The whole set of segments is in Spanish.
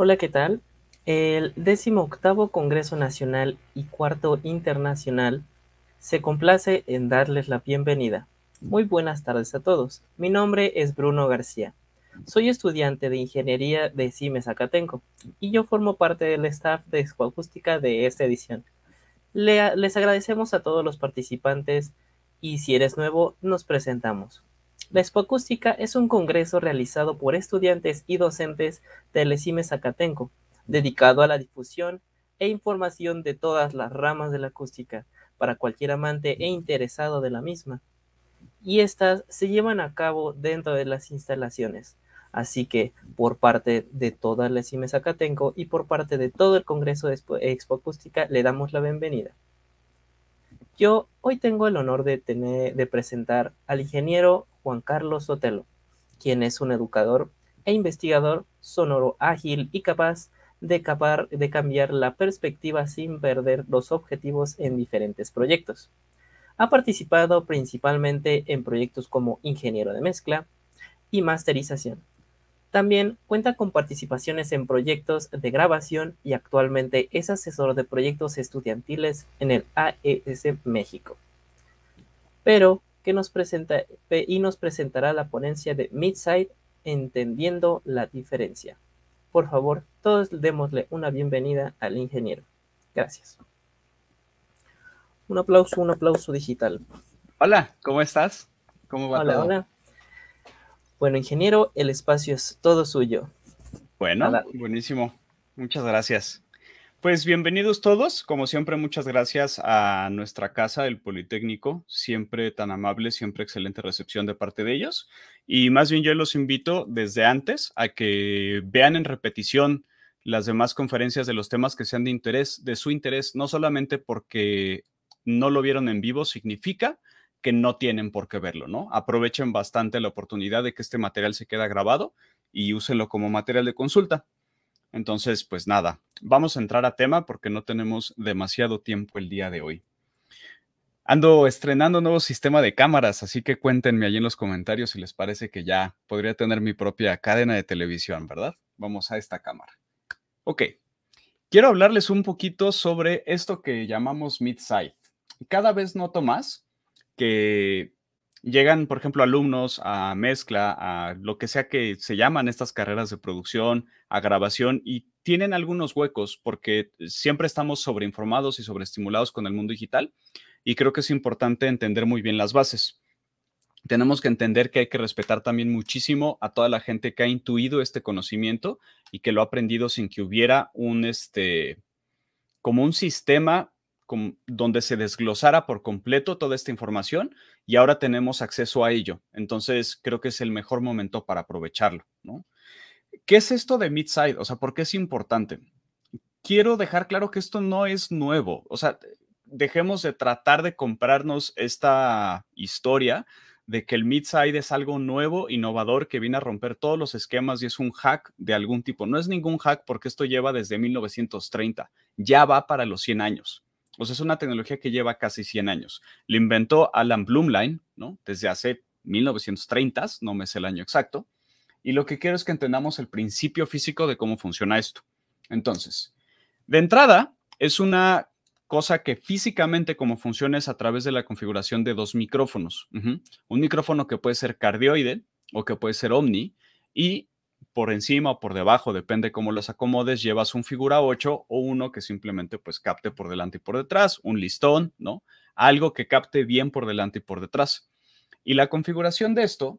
Hola, ¿qué tal? El 18 Congreso Nacional y Cuarto Internacional se complace en darles la bienvenida. Muy buenas tardes a todos. Mi nombre es Bruno García. Soy estudiante de Ingeniería de CIME Zacatenco y yo formo parte del staff de Excoacústica de esta edición. les agradecemos a todos los participantes y si eres nuevo, nos presentamos. La Expo Acústica es un congreso realizado por estudiantes y docentes del ECIME Zacatenco, dedicado a la difusión e información de todas las ramas de la acústica para cualquier amante e interesado de la misma. Y estas se llevan a cabo dentro de las instalaciones. Así que por parte de toda la CIME Zacatenco y por parte de todo el Congreso de Expo Acústica le damos la bienvenida. Yo hoy tengo el honor de, presentar al ingeniero Juan Carlos Sotelo, quien es un educador e investigador sonoro ágil y capaz de cambiar la perspectiva sin perder los objetivos en diferentes proyectos. Ha participado principalmente en proyectos como ingeniero de mezcla y masterización, también cuenta con participaciones en proyectos de grabación y actualmente es asesor de proyectos estudiantiles en el AES México. Pero que nos presenta y nos presentará la ponencia de Midside Entendiendo la diferencia. Por favor, todos démosle una bienvenida al ingeniero. Gracias. Un aplauso, un aplauso digital. Hola, ¿cómo estás? ¿Cómo va hola, Hola, bueno, ingeniero, el espacio es todo suyo. Bueno, buenísimo. Muchas gracias. Pues bienvenidos todos. Como siempre, muchas gracias a nuestra casa, el Politécnico. Siempre tan amable, siempre excelente recepción de parte de ellos. Y más bien yo los invito desde antes a que vean en repetición las demás conferencias de los temas que sean de interés, de su interés, no solamente porque no lo vieron en vivo, significa que no tienen por qué verlo, ¿no? Aprovechen bastante la oportunidad de que este material se queda grabado y úsenlo como material de consulta. Entonces, pues nada, vamos a entrar a tema porque no tenemos demasiado tiempo el día de hoy. Ando estrenando nuevo sistema de cámaras, así que cuéntenme allí en los comentarios si les parece que ya podría tener mi propia cadena de televisión, ¿verdad? Vamos a esta cámara. Ok, quiero hablarles un poquito sobre esto que llamamos mid side Cada vez noto más que llegan, por ejemplo, alumnos a mezcla, a lo que sea que se llaman estas carreras de producción, a grabación, y tienen algunos huecos porque siempre estamos sobreinformados y sobreestimulados con el mundo digital, y creo que es importante entender muy bien las bases. Tenemos que entender que hay que respetar también muchísimo a toda la gente que ha intuido este conocimiento y que lo ha aprendido sin que hubiera un, este, como un sistema donde se desglosara por completo toda esta información y ahora tenemos acceso a ello. Entonces, creo que es el mejor momento para aprovecharlo. ¿no? ¿Qué es esto de Midside? O sea, ¿por qué es importante? Quiero dejar claro que esto no es nuevo. O sea, dejemos de tratar de comprarnos esta historia de que el Midside es algo nuevo, innovador, que viene a romper todos los esquemas y es un hack de algún tipo. No es ningún hack porque esto lleva desde 1930. Ya va para los 100 años. Pues es una tecnología que lleva casi 100 años. Lo inventó Alan Bloomline, ¿no? Desde hace 1930, no me es el año exacto. Y lo que quiero es que entendamos el principio físico de cómo funciona esto. Entonces, de entrada, es una cosa que físicamente como funciona es a través de la configuración de dos micrófonos. Un micrófono que puede ser cardioide o que puede ser omni y por encima o por debajo, depende cómo los acomodes, llevas un figura 8 o uno que simplemente pues capte por delante y por detrás, un listón, ¿no? Algo que capte bien por delante y por detrás. Y la configuración de esto,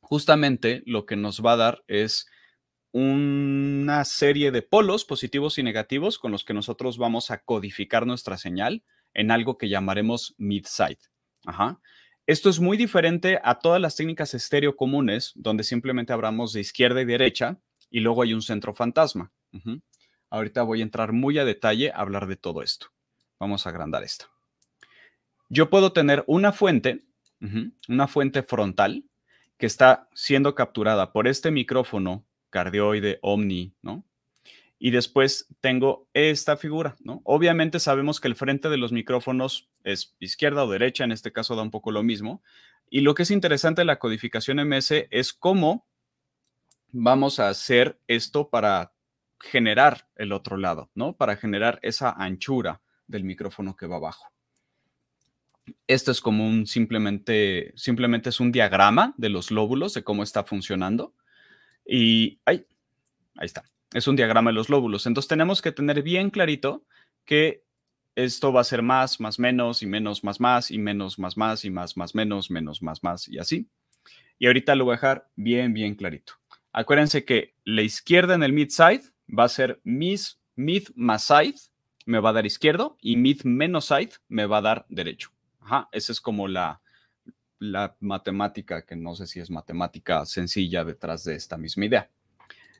justamente lo que nos va a dar es una serie de polos positivos y negativos con los que nosotros vamos a codificar nuestra señal en algo que llamaremos mid-side. Ajá. Esto es muy diferente a todas las técnicas estéreo comunes, donde simplemente hablamos de izquierda y derecha y luego hay un centro fantasma. Ahorita voy a entrar muy a detalle a hablar de todo esto. Vamos a agrandar esto. Yo puedo tener una fuente, una fuente frontal que está siendo capturada por este micrófono cardioide omni, ¿no? y después tengo esta figura, ¿no? Obviamente sabemos que el frente de los micrófonos es izquierda o derecha, en este caso da un poco lo mismo. Y lo que es interesante de la codificación MS es cómo vamos a hacer esto para generar el otro lado, ¿no? Para generar esa anchura del micrófono que va abajo. Esto es como un simplemente, simplemente es un diagrama de los lóbulos, de cómo está funcionando. Y, ahí, ahí está es un diagrama de los lóbulos. Entonces tenemos que tener bien clarito que esto va a ser más, más, menos y menos, más, más y menos, más, más y más, más, menos, menos, más, más y así. Y ahorita lo voy a dejar bien, bien clarito. Acuérdense que la izquierda en el mid side va a ser mid más side me va a dar izquierdo y mid menos side me va a dar derecho. Ajá, esa es como la, la matemática, que no sé si es matemática sencilla detrás de esta misma idea.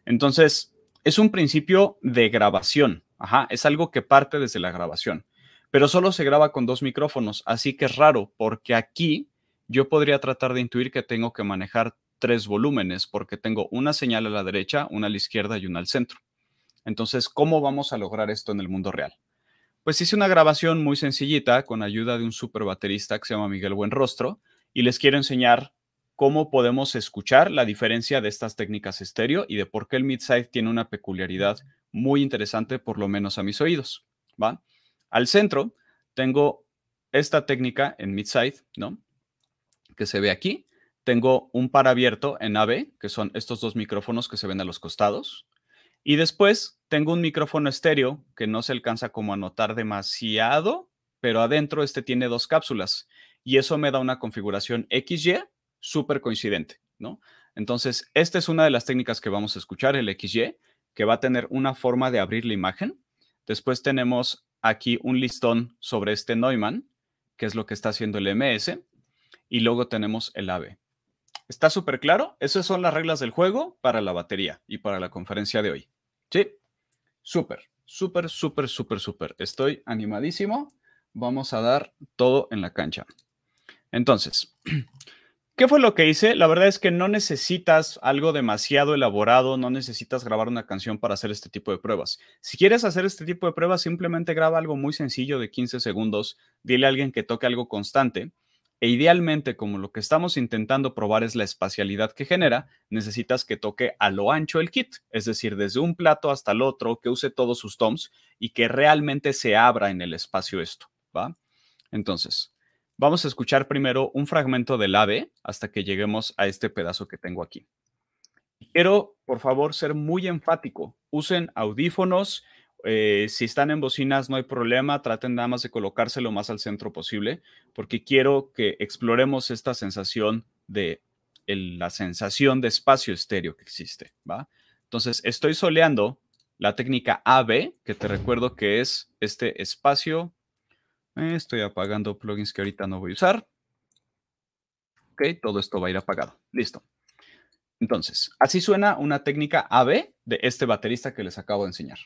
Entonces, es un principio de grabación. es algo que parte desde la grabación, pero solo se graba con dos micrófonos, así que es raro porque aquí yo podría tratar de intuir que tengo que manejar tres volúmenes porque tengo una señal a la derecha, una a la izquierda y una al centro. Entonces, ¿cómo vamos a lograr esto en el mundo real? Pues hice una grabación muy sencillita con ayuda de un super baterista que se llama Miguel Buenrostro y les quiero enseñar cómo podemos escuchar la diferencia de estas técnicas estéreo y de por qué el mid side tiene una peculiaridad muy interesante, por lo menos a mis oídos. ¿va? Al centro tengo esta técnica en mid-side, ¿no? Que se ve aquí. Tengo un par abierto en AB, que son estos dos micrófonos que se ven a los costados. Y después tengo un micrófono estéreo que no se alcanza como a notar demasiado, pero adentro este tiene dos cápsulas. Y eso me da una configuración XY súper coincidente, ¿no? Entonces, esta es una de las técnicas que vamos a escuchar, el XY, que va a tener una forma de abrir la imagen. Después tenemos aquí un listón sobre este Neumann, que es lo que está haciendo el MS, y luego tenemos el ave ¿Está súper claro? Esas son las reglas del juego para la batería y para la conferencia de hoy. ¿Sí? Súper, súper, súper, súper, súper. Estoy animadísimo. Vamos a dar todo en la cancha. Entonces, ¿Qué fue lo que hice? La verdad es que no necesitas algo demasiado elaborado, no necesitas grabar una canción para hacer este tipo de pruebas. Si quieres hacer este tipo de pruebas, simplemente graba algo muy sencillo de 15 segundos, dile a alguien que toque algo constante e idealmente como lo que estamos intentando probar es la espacialidad que genera, necesitas que toque a lo ancho el kit, es decir, desde un plato hasta el otro, que use todos sus toms y que realmente se abra en el espacio esto, ¿va? Entonces, Vamos a escuchar primero un fragmento del ave hasta que lleguemos a este pedazo que tengo aquí. Quiero, por favor, ser muy enfático. Usen audífonos. Eh, si están en bocinas, no hay problema. Traten nada más de colocarse lo más al centro posible, porque quiero que exploremos esta sensación de la sensación de espacio estéreo que existe. ¿va? Entonces, estoy soleando la técnica AVE, que te recuerdo que es este espacio eh, estoy apagando plugins que ahorita no voy a usar. Ok, todo esto va a ir apagado. Listo. Entonces, así suena una técnica AB de este baterista que les acabo de enseñar.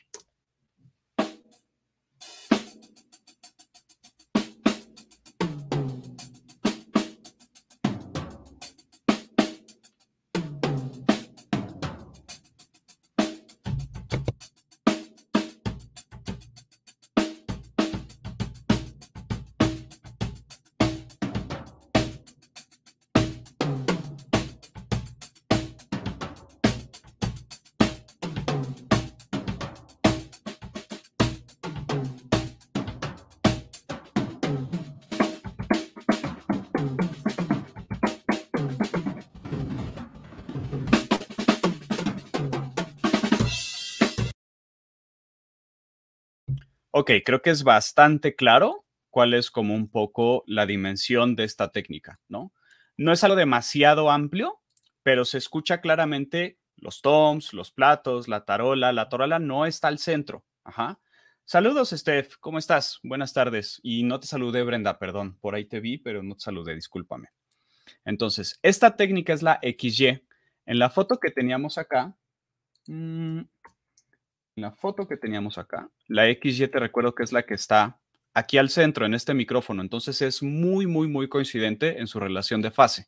ok, creo que es bastante claro cuál es como un poco la dimensión de esta técnica, ¿no? No es algo demasiado amplio, pero se escucha claramente los toms, los platos, la tarola. La tarola no está al centro. Ajá. Saludos, Steph. ¿Cómo estás? Buenas tardes. Y no te saludé, Brenda, perdón. Por ahí te vi, pero no te saludé, discúlpame. Entonces, esta técnica es la XY. En la foto que teníamos acá, mm, la foto que teníamos acá. La X7, recuerdo que es la que está aquí al centro en este micrófono, entonces es muy, muy, muy coincidente en su relación de fase.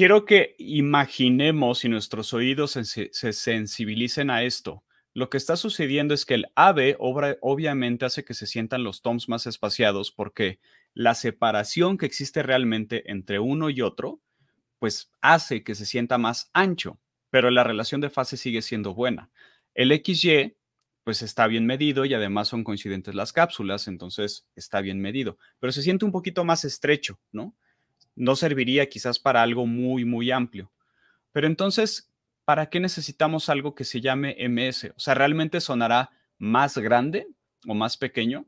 Quiero que imaginemos y nuestros oídos se, sensibilicen a esto. Lo que está sucediendo es que el ave obviamente hace que se sientan los toms más espaciados porque la separación que existe realmente entre uno y otro, pues hace que se sienta más ancho, pero la relación de fase sigue siendo buena. El XY, pues está bien medido y además son coincidentes las cápsulas, entonces está bien medido, pero se siente un poquito más estrecho, ¿no? no serviría quizás para algo muy, muy amplio. Pero entonces, ¿para qué necesitamos algo que se llame MS? O sea, ¿realmente sonará más grande o más pequeño?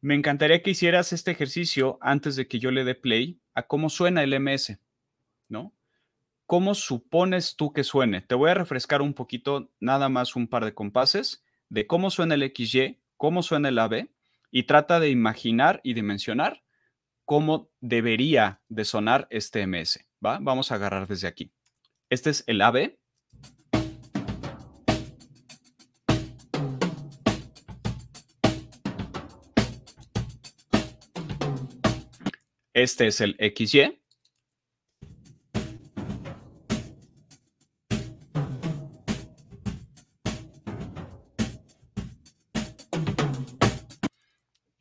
Me encantaría que hicieras este ejercicio antes de que yo le dé play a cómo suena el MS, ¿no? ¿Cómo supones tú que suene? Te voy a refrescar un poquito, nada más un par de compases de cómo suena el XY, cómo suena el AB y trata de imaginar y dimensionar cómo debería de sonar este MS. ¿va? Vamos a agarrar desde aquí. Este es el AB. Este es el XY.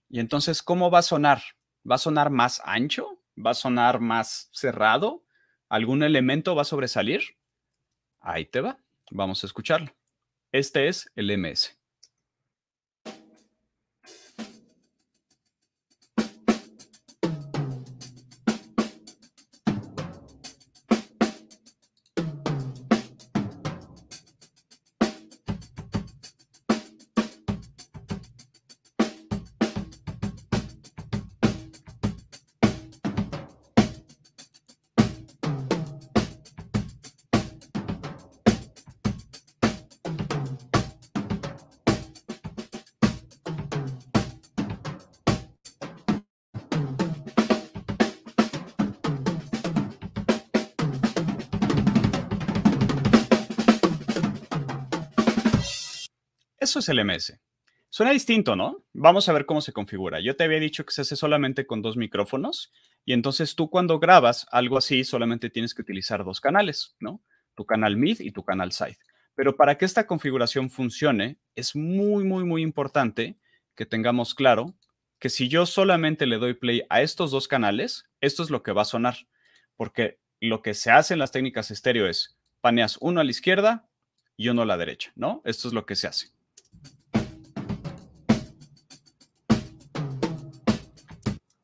Y entonces, ¿cómo va a sonar? va a sonar más ancho, va a sonar más cerrado, algún elemento va a sobresalir. Ahí te va, vamos a escucharlo. Este es el MS. es el LMS. Suena distinto, ¿no? Vamos a ver cómo se configura. Yo te había dicho que se hace solamente con dos micrófonos y entonces tú cuando grabas algo así solamente tienes que utilizar dos canales, ¿no? Tu canal mid y tu canal side. Pero para que esta configuración funcione es muy, muy, muy importante que tengamos claro que si yo solamente le doy play a estos dos canales, esto es lo que va a sonar. Porque lo que se hace en las técnicas estéreo es paneas uno a la izquierda y uno a la derecha, ¿no? Esto es lo que se hace.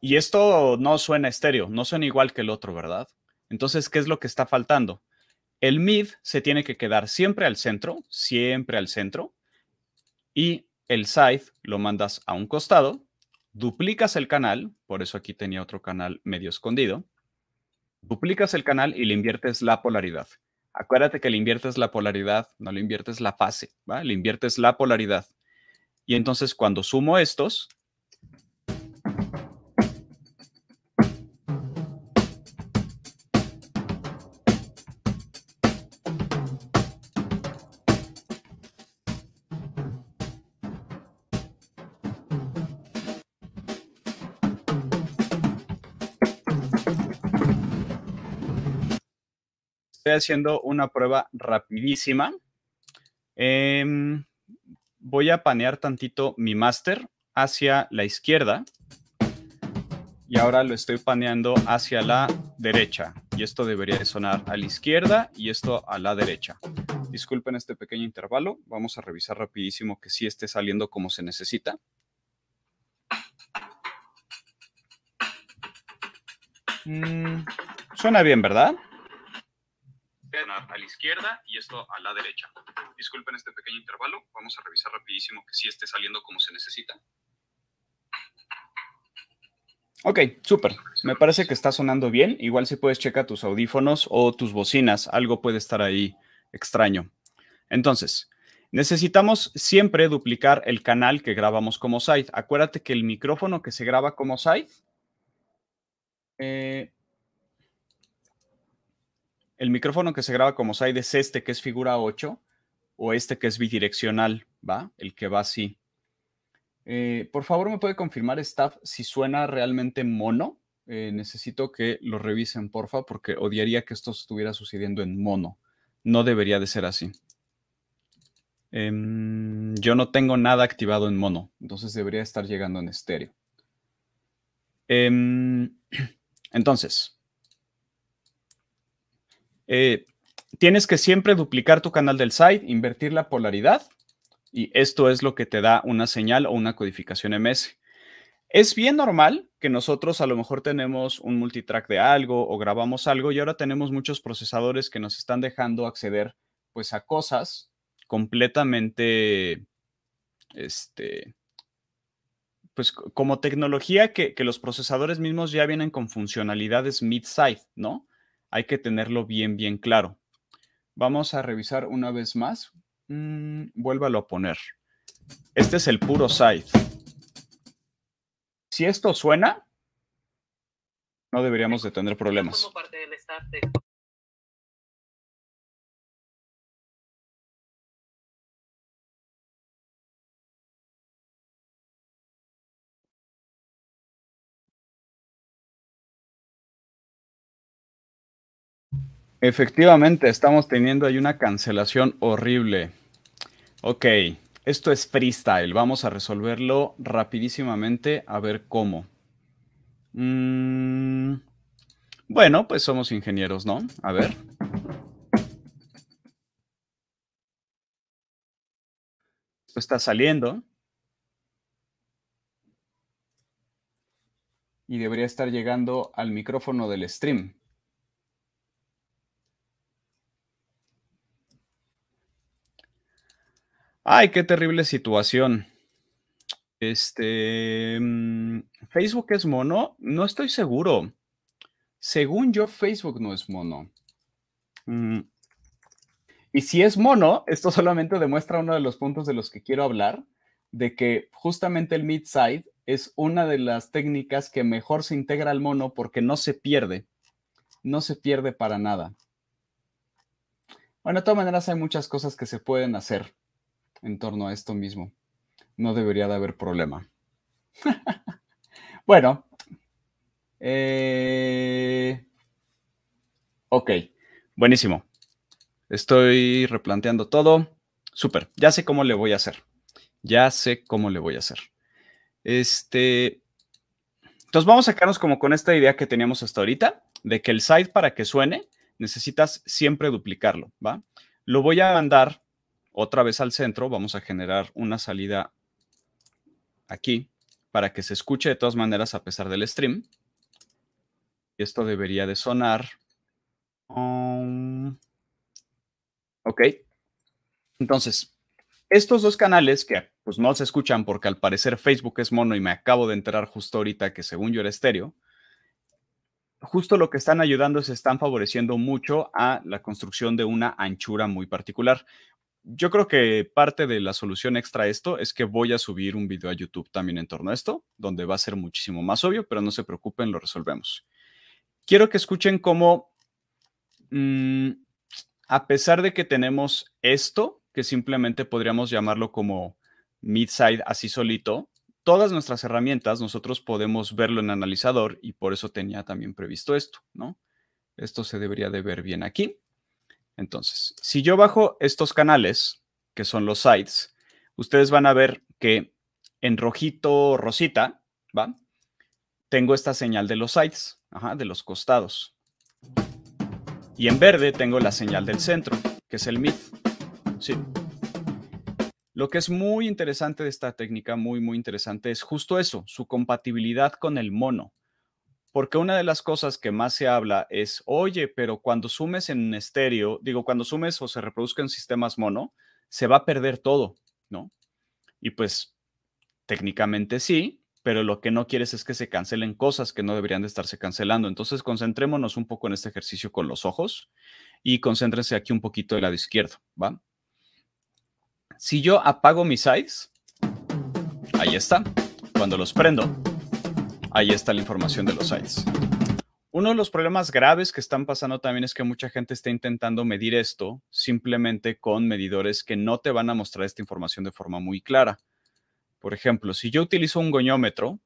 Y esto no suena estéreo, no suena igual que el otro, ¿verdad? Entonces, ¿qué es lo que está faltando? El mid se tiene que quedar siempre al centro, siempre al centro, y el side lo mandas a un costado, duplicas el canal, por eso aquí tenía otro canal medio escondido, duplicas el canal y le inviertes la polaridad. Acuérdate que le inviertes la polaridad, no le inviertes la fase, ¿va? le inviertes la polaridad. Y entonces cuando sumo estos, haciendo una prueba rapidísima. Em, voy a panear tantito mi máster hacia la izquierda y ahora lo estoy paneando hacia la derecha. Y esto debería de sonar a la izquierda y esto a la derecha. Disculpen este pequeño intervalo. Vamos a revisar rapidísimo que sí esté saliendo como se necesita. Mm, suena bien, ¿verdad? a la izquierda y esto a la derecha. Disculpen este pequeño intervalo, vamos a revisar rapidísimo que sí esté saliendo como se necesita. Ok, súper. Me parece que está sonando bien. Igual si puedes checa tus audífonos o tus bocinas, algo puede estar ahí extraño. Entonces, Necesitamos siempre duplicar el canal que grabamos como side. Acuérdate que el micrófono que se graba como side eh, el micrófono que se graba como side es este que es figura 8 o este que es bidireccional, ¿va? El que va así. Eh, por favor, ¿me puede confirmar, staff, si suena realmente mono? Eh, necesito que lo revisen, porfa, porque odiaría que esto estuviera sucediendo en mono. No debería de ser así. Em, yo no tengo nada activado en mono, entonces debería estar llegando en estéreo. Em, entonces, eh, tienes que siempre duplicar tu canal del site, invertir la polaridad y esto es lo que te da una señal o una codificación MS. Es bien normal que nosotros a lo mejor tenemos un multitrack de algo o grabamos algo y ahora tenemos muchos procesadores que nos están dejando acceder pues a cosas completamente este pues como tecnología que, que los procesadores mismos ya vienen con funcionalidades mid-side, ¿no? hay que tenerlo bien, bien claro. Vamos a revisar una vez más. Mm, vuélvalo a poner. Este es el puro side. Si esto suena, no deberíamos de tener problemas. Efectivamente, estamos teniendo ahí una cancelación horrible. Ok, esto es freestyle. Vamos a resolverlo rapidísimamente a ver cómo. Mm, bueno, pues somos ingenieros, ¿no? A ver. Esto está saliendo. Y debería estar llegando al micrófono del stream. Ay, qué terrible situación. Este, mm, ¿Facebook es mono? No estoy seguro. Según yo, Facebook no es mono. Mm. Y si es mono, esto solamente demuestra uno de los puntos de los que quiero hablar, de que justamente el mid-side es una de las técnicas que mejor se integra al mono porque no se pierde. No se pierde para nada. Bueno, de todas maneras hay muchas cosas que se pueden hacer en torno a esto mismo. No debería de haber problema. bueno. Eh, ok, buenísimo. Estoy replanteando todo. Súper, ya sé cómo le voy a hacer. Ya sé cómo le voy a hacer. Este. Entonces vamos a sacarnos como con esta idea que teníamos hasta ahorita, de que el site para que suene necesitas siempre duplicarlo, ¿va? Lo voy a mandar otra vez al centro, vamos a generar una salida aquí para que se escuche de todas maneras a pesar del stream. Esto debería de sonar. ok. Entonces, estos dos canales que pues no se escuchan porque al parecer Facebook es mono y me acabo de enterar justo ahorita que según yo era estéreo, justo lo que están ayudando se están favoreciendo mucho a la construcción de una anchura muy particular yo creo que parte de la solución extra a esto es que voy a subir un video a YouTube también en torno a esto, donde va a ser muchísimo más obvio, pero no se preocupen, lo resolvemos. Quiero que escuchen cómo, mm, a pesar de que tenemos esto, que simplemente podríamos llamarlo como mid-side así solito, todas nuestras herramientas nosotros podemos verlo en analizador y por eso tenía también previsto esto, ¿no? Esto se debería de ver bien aquí. Entonces, si yo bajo estos canales, que son los sites, ustedes van a ver que en rojito rosita, ¿va? Tengo esta señal de los sites, de los costados. Y en verde tengo la señal del centro, que es el mid. Sí. Lo que es muy interesante de esta técnica, muy, muy interesante, es justo eso, su compatibilidad con el mono. Porque una de las cosas que más se habla es, oye, pero cuando sumes en estéreo, digo, cuando sumes o se reproduzca en sistemas mono, se va a perder todo, ¿no? Y pues técnicamente sí, pero lo que no quieres es que se cancelen cosas que no deberían de estarse cancelando. Entonces concentrémonos un poco en este ejercicio con los ojos y concéntrense aquí un poquito del lado izquierdo, ¿va? Si yo apago mis eyes, ahí está, cuando los prendo, Ahí está la información de los sites. Uno de los problemas graves que están pasando también es que mucha gente está intentando medir esto simplemente con medidores que no te van a mostrar esta información de forma muy clara. Por ejemplo, si yo utilizo un goñómetro,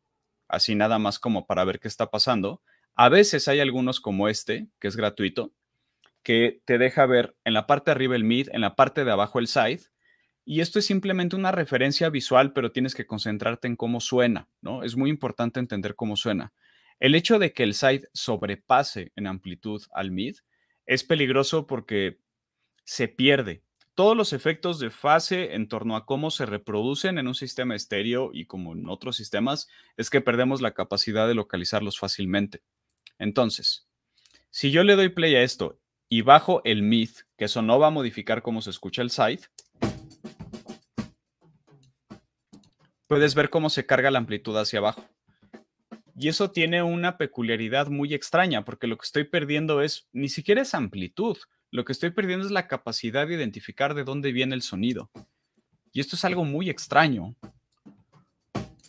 así nada más como para ver qué está pasando, a veces hay algunos como este, que es gratuito, que te deja ver en la parte de arriba el mid, en la parte de abajo el side, y esto es simplemente una referencia visual, pero tienes que concentrarte en cómo suena, ¿no? Es muy importante entender cómo suena. El hecho de que el side sobrepase en amplitud al mid es peligroso porque se pierde. Todos los efectos de fase en torno a cómo se reproducen en un sistema estéreo y como en otros sistemas es que perdemos la capacidad de localizarlos fácilmente. Entonces, si yo le doy play a esto y bajo el mid, que eso no va a modificar cómo se escucha el side, puedes ver cómo se carga la amplitud hacia abajo. Y eso tiene una peculiaridad muy extraña, porque lo que estoy perdiendo es, ni siquiera es amplitud, lo que estoy perdiendo es la capacidad de identificar de dónde viene el sonido. Y esto es algo muy extraño,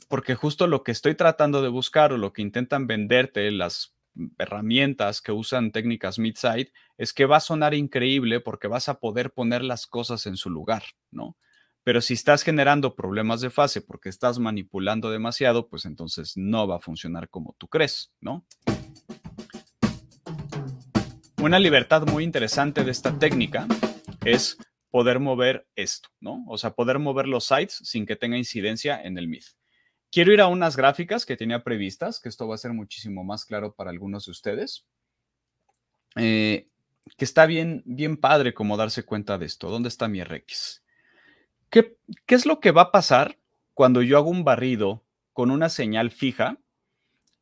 porque justo lo que estoy tratando de buscar o lo que intentan venderte las herramientas que usan técnicas mid-side es que va a sonar increíble porque vas a poder poner las cosas en su lugar, ¿no? Pero si estás generando problemas de fase porque estás manipulando demasiado, pues entonces no va a funcionar como tú crees, ¿no? Una libertad muy interesante de esta técnica es poder mover esto, ¿no? O sea, poder mover los sites sin que tenga incidencia en el MID. Quiero ir a unas gráficas que tenía previstas, que esto va a ser muchísimo más claro para algunos de ustedes. Eh, que está bien, bien padre como darse cuenta de esto. ¿Dónde está mi RX? ¿Qué, es lo que va a pasar cuando yo hago un barrido con una señal fija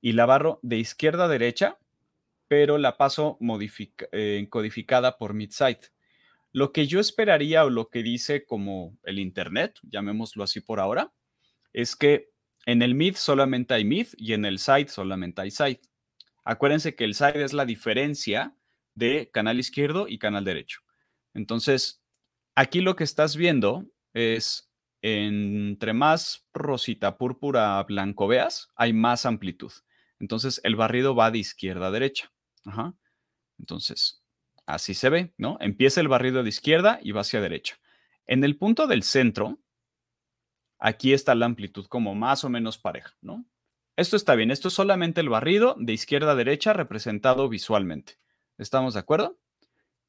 y la barro de izquierda a derecha, pero la paso encodificada eh, codificada por midsite? Lo que yo esperaría o lo que dice como el Internet, llamémoslo así por ahora, es que en el mid solamente hay mid y en el side solamente hay side. Acuérdense que el side es la diferencia de canal izquierdo y canal derecho. Entonces, aquí lo que estás viendo es entre más rosita, púrpura, blanco veas, hay más amplitud. Entonces el barrido va de izquierda a derecha. Entonces, así se ve, ¿no? Empieza el barrido de izquierda y va hacia derecha. En el punto del centro, aquí está la amplitud como más o menos pareja, ¿no? Esto está bien, esto es solamente el barrido de izquierda a derecha representado visualmente. ¿Estamos de acuerdo?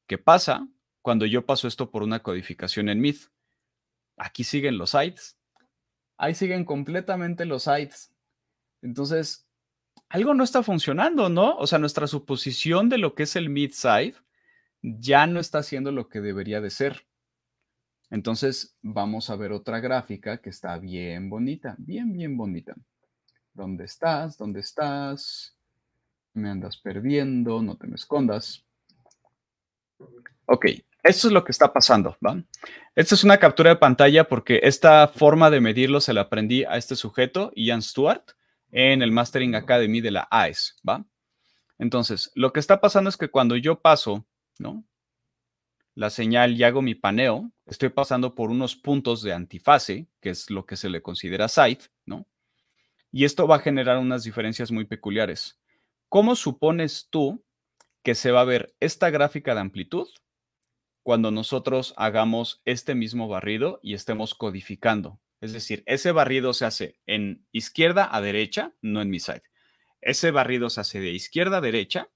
¿Qué pasa cuando yo paso esto por una codificación en MID? aquí siguen los sites, ahí siguen completamente los sites. Entonces, algo no está funcionando, ¿no? O sea, nuestra suposición de lo que es el mid-side ya no está haciendo lo que debería de ser. Entonces, vamos a ver otra gráfica que está bien bonita, bien, bien bonita. ¿Dónde estás? ¿Dónde estás? Me andas perdiendo, no te me escondas. Ok, esto es lo que está pasando. ¿va? Esta es una captura de pantalla porque esta forma de medirlo se la aprendí a este sujeto, Ian Stewart, en el Mastering Academy de la AES. ¿va? Entonces, lo que está pasando es que cuando yo paso ¿no? la señal y hago mi paneo, estoy pasando por unos puntos de antifase, que es lo que se le considera side, ¿no? Y esto va a generar unas diferencias muy peculiares. ¿Cómo supones tú que se va a ver esta gráfica de amplitud cuando nosotros hagamos este mismo barrido y estemos codificando. Es decir, ese barrido se hace en izquierda a derecha, no en mid side. Ese barrido se hace de izquierda a derecha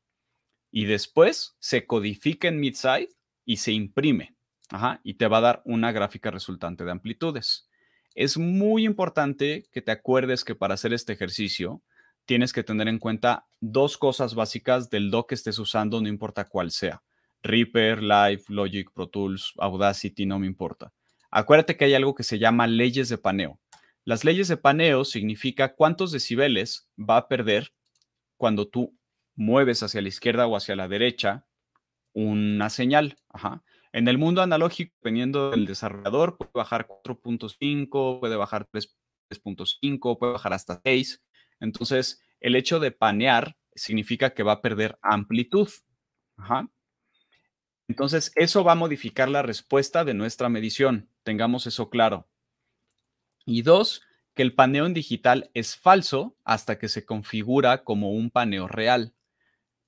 y después se codifica en mid-side y se imprime. Ajá, y te va a dar una gráfica resultante de amplitudes. Es muy importante que te acuerdes que para hacer este ejercicio tienes que tener en cuenta dos cosas básicas del doc que estés usando, no importa cuál sea. Reaper, Live, Logic, Pro Tools, Audacity, no me importa. Acuérdate que hay algo que se llama leyes de paneo. Las leyes de paneo significa cuántos decibeles va a perder cuando tú mueves hacia la izquierda o hacia la derecha una señal. En el mundo analógico, dependiendo del desarrollador, puede bajar 4.5, puede bajar 3.5, puede bajar hasta 6. Entonces, el hecho de panear significa que va a perder amplitud. Ajá. Entonces, eso va a modificar la respuesta de nuestra medición. Tengamos eso claro. Y dos, que el paneo en digital es falso hasta que se configura como un paneo real.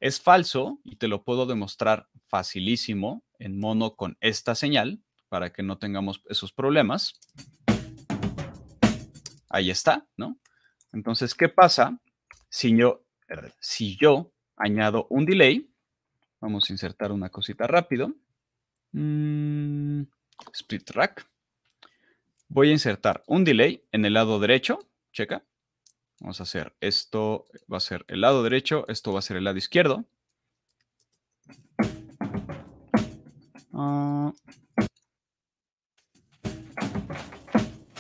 Es falso y te lo puedo demostrar facilísimo en mono con esta señal para que no tengamos esos problemas. Ahí está, ¿no? Entonces, ¿qué pasa si yo, si yo añado un delay? Vamos a insertar una cosita rápido. Mm, split rack. Voy a insertar un delay en el lado derecho. Checa. Vamos a hacer esto. Va a ser el lado derecho. Esto va a ser el lado izquierdo. Ah.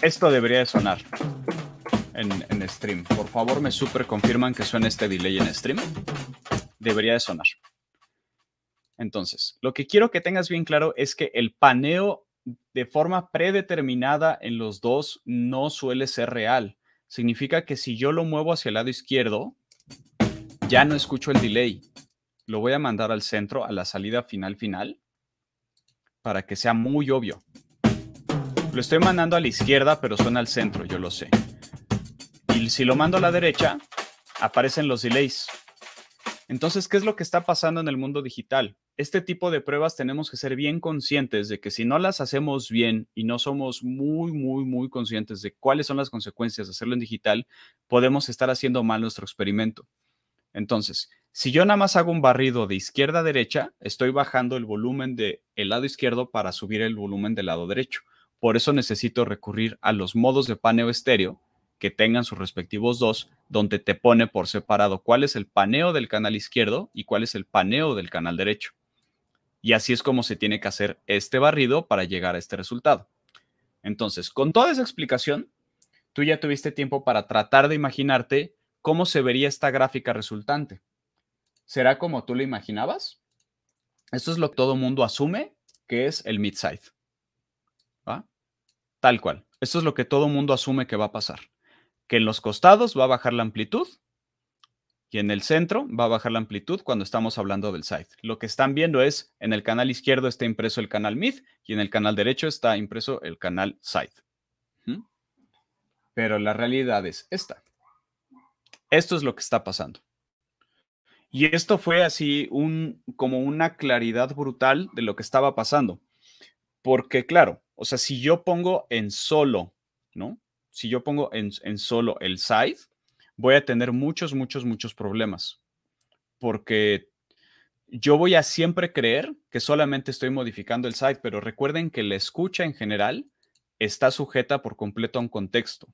esto debería de sonar en, en stream. Por favor, me super confirman que suene este delay en stream. Debería de sonar. Entonces, lo que quiero que tengas bien claro es que el paneo de forma predeterminada en los dos no suele ser real. Significa que si yo lo muevo hacia el lado izquierdo, ya no escucho el delay. Lo voy a mandar al centro, a la salida final final, para que sea muy obvio. Lo estoy mandando a la izquierda, pero suena al centro, yo lo sé. Y si lo mando a la derecha, aparecen los delays. Entonces, ¿qué es lo que está pasando en el mundo digital? Este tipo de pruebas tenemos que ser bien conscientes de que si no las hacemos bien y no somos muy, muy, muy conscientes de cuáles son las consecuencias de hacerlo en digital, podemos estar haciendo mal nuestro experimento. Entonces, si yo nada más hago un barrido de izquierda a derecha, estoy bajando el volumen del lado izquierdo para subir el volumen del lado derecho. Por eso necesito recurrir a los modos de paneo estéreo que tengan sus respectivos dos, donde te pone por separado cuál es el paneo del canal izquierdo y cuál es el paneo del canal derecho. Y así es como se tiene que hacer este barrido para llegar a este resultado. Entonces, con toda esa explicación, tú ya tuviste tiempo para tratar de imaginarte cómo se vería esta gráfica resultante. ¿Será como tú lo imaginabas? Esto es lo que todo mundo asume que es el mid-side. Tal cual. Esto es lo que todo mundo asume que va a pasar en los costados va a bajar la amplitud y en el centro va a bajar la amplitud cuando estamos hablando del side. Lo que están viendo es en el canal izquierdo está impreso el canal mid y en el canal derecho está impreso el canal side. Pero la realidad es esta. Esto es lo que está pasando. Y esto fue así un, como una claridad brutal de lo que estaba pasando. Porque claro, o sea, si yo pongo en solo, ¿no? si yo pongo en, solo el side, voy a tener muchos, muchos, muchos problemas. Porque yo voy a siempre creer que solamente estoy modificando el site, pero recuerden que la escucha en general está sujeta por completo a un contexto.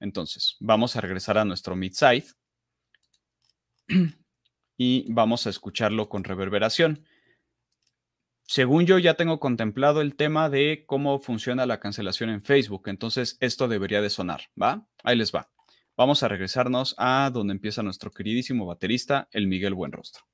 Entonces, vamos a regresar a nuestro mid side y vamos a escucharlo con reverberación según yo ya tengo contemplado el tema de cómo funciona la cancelación en Facebook, entonces esto debería de sonar, ¿va? Ahí les va. Vamos a regresarnos a donde empieza nuestro queridísimo baterista, el Miguel Buenrostro.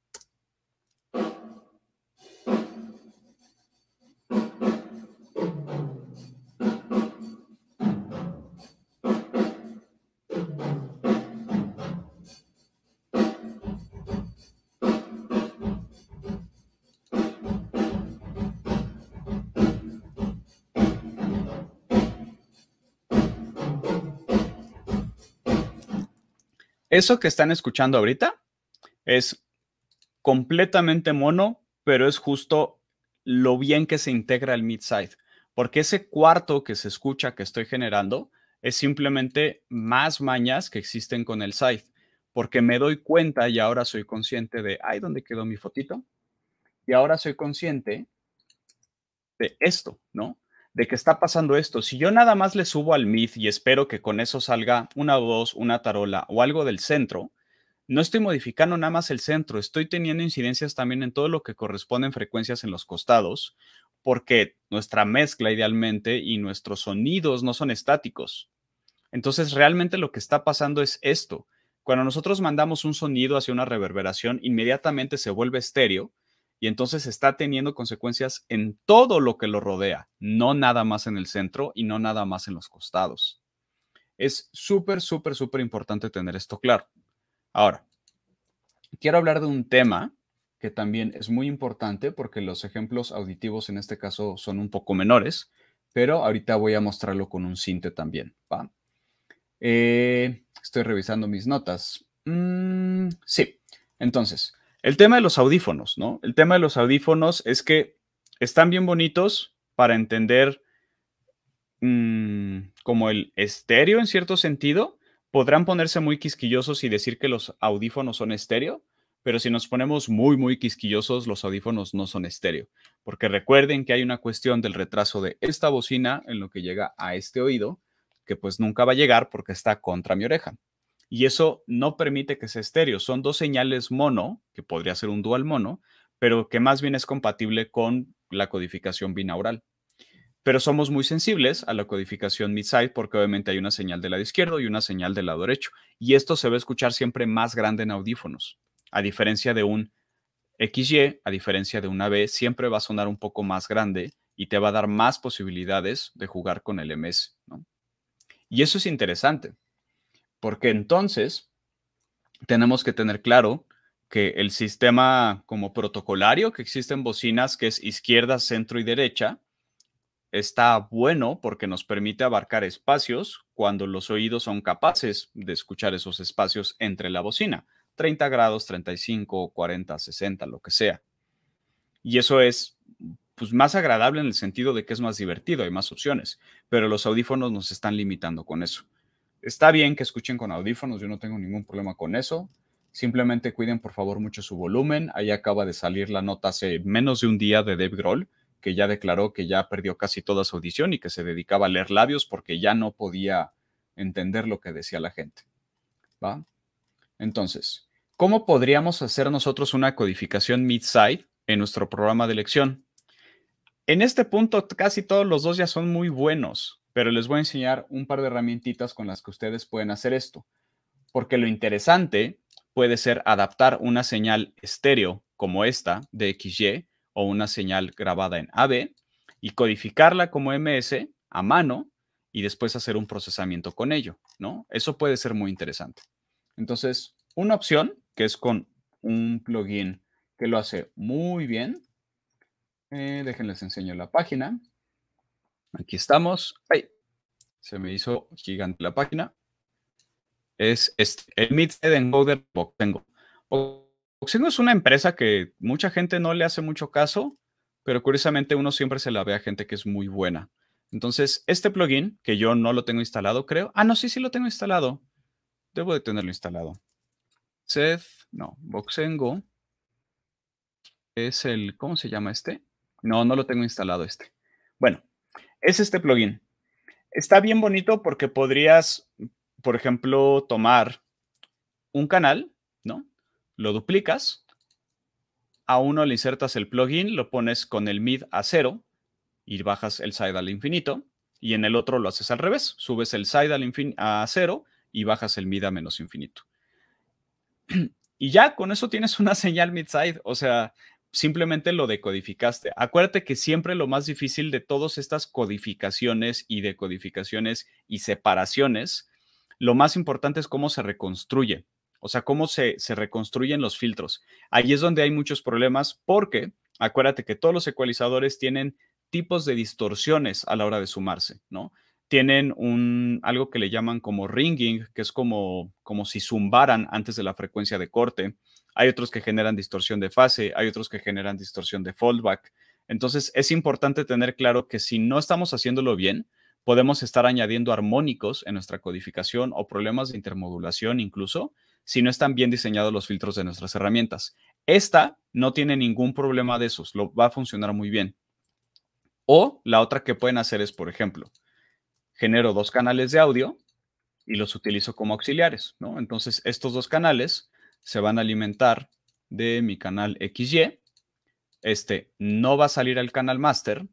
Eso que están escuchando ahorita es completamente mono, pero es justo lo bien que se integra el mid-side, porque ese cuarto que se escucha que estoy generando es simplemente más mañas que existen con el side, porque me doy cuenta y ahora soy consciente de, ay, ¿dónde quedó mi fotito? Y ahora soy consciente de esto, ¿no? de qué está pasando esto. Si yo nada más le subo al mid y espero que con eso salga una voz, una tarola o algo del centro, no estoy modificando nada más el centro, estoy teniendo incidencias también en todo lo que corresponde corresponden frecuencias en los costados, porque nuestra mezcla idealmente y nuestros sonidos no son estáticos. Entonces realmente lo que está pasando es esto. Cuando nosotros mandamos un sonido hacia una reverberación, inmediatamente se vuelve estéreo y entonces está teniendo consecuencias en todo lo que lo rodea, no nada más en el centro y no nada más en los costados. Es súper, súper, súper importante tener esto claro. Ahora, quiero hablar de un tema que también es muy importante porque los ejemplos auditivos en este caso son un poco menores, pero ahorita voy a mostrarlo con un cinte también. Eh, estoy revisando mis notas. Mm, sí, entonces, el tema de los audífonos, ¿no? El tema de los audífonos es que están bien bonitos para entender mm, como el estéreo en cierto sentido. Podrán ponerse muy quisquillosos y decir que los audífonos son estéreo, pero si nos ponemos muy, muy quisquillosos, los audífonos no son estéreo, porque recuerden que hay una cuestión del retraso de esta bocina en lo que llega a este oído, que pues nunca va a llegar porque está contra mi oreja y eso no permite que sea estéreo. Son dos señales mono, que podría ser un dual mono, pero que más bien es compatible con la codificación binaural. Pero somos muy sensibles a la codificación mid-side porque obviamente hay una señal del lado izquierdo y una señal del lado derecho. Y esto se va a escuchar siempre más grande en audífonos. A diferencia de un XY, a diferencia de una B, siempre va a sonar un poco más grande y te va a dar más posibilidades de jugar con el MS. Y eso es interesante porque entonces tenemos que tener claro que el sistema como protocolario que existe en bocinas, que es izquierda, centro y derecha, está bueno porque nos permite abarcar espacios cuando los oídos son capaces de escuchar esos espacios entre la bocina, 30 grados, 35, 40, 60, lo que sea. Y eso es pues, más agradable en el sentido de que es más divertido, hay más opciones, pero los audífonos nos están limitando con eso. Está bien que escuchen con audífonos, yo no tengo ningún problema con eso. Simplemente cuiden por favor mucho su volumen. Ahí acaba de salir la nota hace menos de un día de Dave Grohl, que ya declaró que ya perdió casi toda su audición y que se dedicaba a leer labios porque ya no podía entender lo que decía la gente. Entonces, ¿cómo podríamos hacer nosotros una codificación mid-side en nuestro programa de elección? En este punto, casi todos los dos ya son muy buenos pero les voy a enseñar un par de herramientitas con las que ustedes pueden hacer esto, porque lo interesante puede ser adaptar una señal estéreo como esta de XY o una señal grabada en AB y codificarla como MS a mano y después hacer un procesamiento con ello, ¿no? Eso puede ser muy interesante. Entonces, una opción que es con un plugin que lo hace muy bien. Eh, déjenles enseño la página. Aquí estamos. Ay, se me hizo gigante la página. Es, este, el Meet the Boxengo. Boxengo es una empresa que mucha gente no le hace mucho caso, pero curiosamente uno siempre se la ve a gente que es muy buena. Entonces, este plugin, que yo no lo tengo instalado, creo. Ah, no, sí, sí lo tengo instalado. Debo de tenerlo instalado. Seth, no, Boxengo. Es el, ¿cómo se llama este? No, no lo tengo instalado este. Bueno, es este plugin. Está bien bonito porque podrías, por ejemplo, tomar un canal, ¿no? Lo duplicas, a uno le insertas el plugin, lo pones con el mid a cero y bajas el side al infinito, y en el otro lo haces al revés, subes el side al a cero y bajas el mid a menos infinito. y ya con eso tienes una señal mid-side, o sea, simplemente lo decodificaste. Acuérdate que siempre lo más difícil de todas estas codificaciones y decodificaciones y separaciones, lo más importante es cómo se reconstruye, o sea, cómo se, reconstruyen los filtros. Ahí es donde hay muchos problemas porque acuérdate que todos los ecualizadores tienen tipos de distorsiones a la hora de sumarse, ¿no? Tienen un, algo que le llaman como ringing, que es como, como si zumbaran antes de la frecuencia de corte hay otros que generan distorsión de fase, hay otros que generan distorsión de fallback. Entonces es importante tener claro que si no estamos haciéndolo bien, podemos estar añadiendo armónicos en nuestra codificación o problemas de intermodulación incluso si no están bien diseñados los filtros de nuestras herramientas. Esta no tiene ningún problema de esos, lo, va a funcionar muy bien. O la otra que pueden hacer es, por ejemplo, genero dos canales de audio y los utilizo como auxiliares, ¿no? Entonces, estos dos canales se van a alimentar de mi canal XY. Este no va a salir al canal master,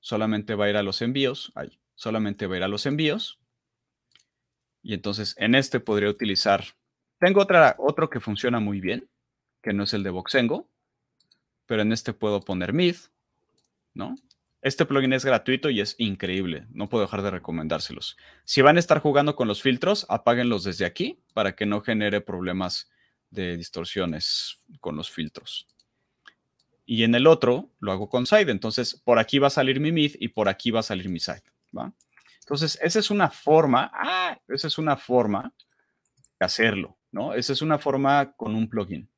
solamente va a ir a los envíos. Ahí, solamente va a ir a los envíos. Y entonces en este podría utilizar. Tengo otro que funciona muy bien, que no es el de Boxengo, pero en este puedo poner mid, ¿no? Este plugin es gratuito y es increíble. No puedo dejar de recomendárselos. Si van a estar jugando con los filtros, apáguenlos desde aquí para que no genere problemas de distorsiones con los filtros. Y en el otro lo hago con side. Entonces, por aquí va a salir mi mid y por aquí va a salir mi side. ¿va? Entonces, esa es una forma, ¡ah! esa es una forma de hacerlo, ¿no? Esa es una forma con un plugin.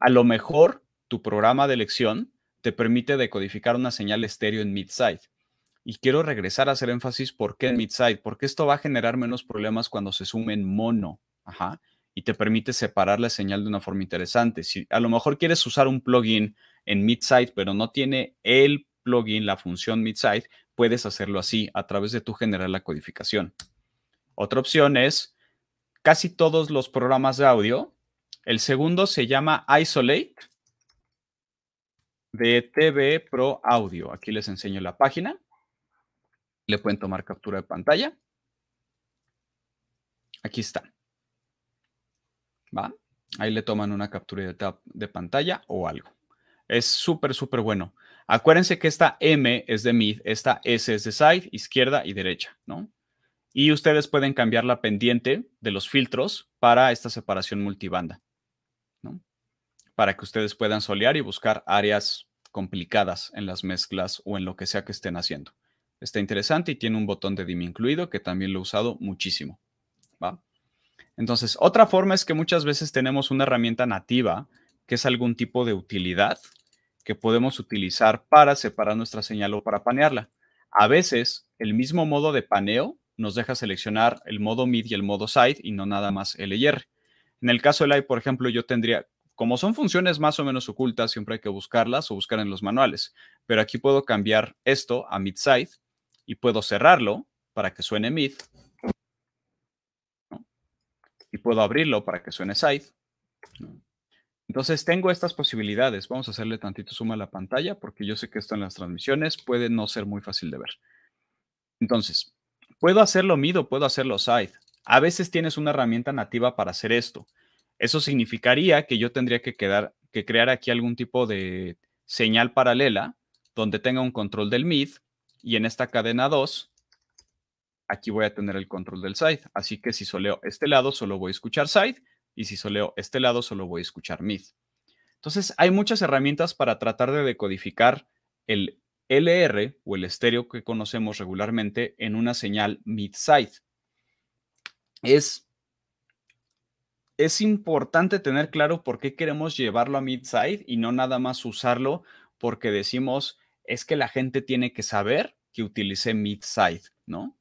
A lo mejor tu programa de elección te permite decodificar una señal estéreo en mid-side. Y quiero regresar a hacer énfasis por qué mid-side, porque esto va a generar menos problemas cuando se sumen en mono. Ajá y te permite separar la señal de una forma interesante. Si a lo mejor quieres usar un plugin en Midsite, pero no tiene el plugin, la función Midsite, puedes hacerlo así a través de tu generar la codificación. Otra opción es casi todos los programas de audio. El segundo se llama Isolate de TV Pro Audio. Aquí les enseño la página. Le pueden tomar captura de pantalla. Aquí está. Ahí le toman una captura de, pantalla o algo. Es súper, súper bueno. Acuérdense que esta M es de mid, esta S es de side, izquierda y derecha, ¿no? Y ustedes pueden cambiar la pendiente de los filtros para esta separación multibanda, Para que ustedes puedan solear y buscar áreas complicadas en las mezclas o en lo que sea que estén haciendo. Está interesante y tiene un botón de dim incluido que también lo he usado muchísimo, ¿va? Entonces, otra forma es que muchas veces tenemos una herramienta nativa, que es algún tipo de utilidad que podemos utilizar para separar nuestra señal o para panearla. A veces, el mismo modo de paneo nos deja seleccionar el modo mid y el modo side y no nada más el R. En el caso del I, por ejemplo, yo tendría, como son funciones más o menos ocultas, siempre hay que buscarlas o buscar en los manuales, pero aquí puedo cambiar esto a mid side y puedo cerrarlo para que suene mid y puedo abrirlo para que suene side. Entonces tengo estas posibilidades. Vamos a hacerle tantito suma a la pantalla porque yo sé que esto en las transmisiones puede no ser muy fácil de ver. Entonces, puedo hacerlo mido, puedo hacerlo side. A veces tienes una herramienta nativa para hacer esto. Eso significaría que yo tendría que, quedar, que crear aquí algún tipo de señal paralela donde tenga un control del mid y en esta cadena 2 aquí voy a tener el control del side. Así que si soleo este lado, solo voy a escuchar side. Y si soleo este lado, solo voy a escuchar mid. Entonces, hay muchas herramientas para tratar de decodificar el LR o el estéreo que conocemos regularmente en una señal mid-side. Es, es importante tener claro por qué queremos llevarlo a mid-side y no nada más usarlo porque decimos es que la gente tiene que saber que utilice mid-side, ¿no?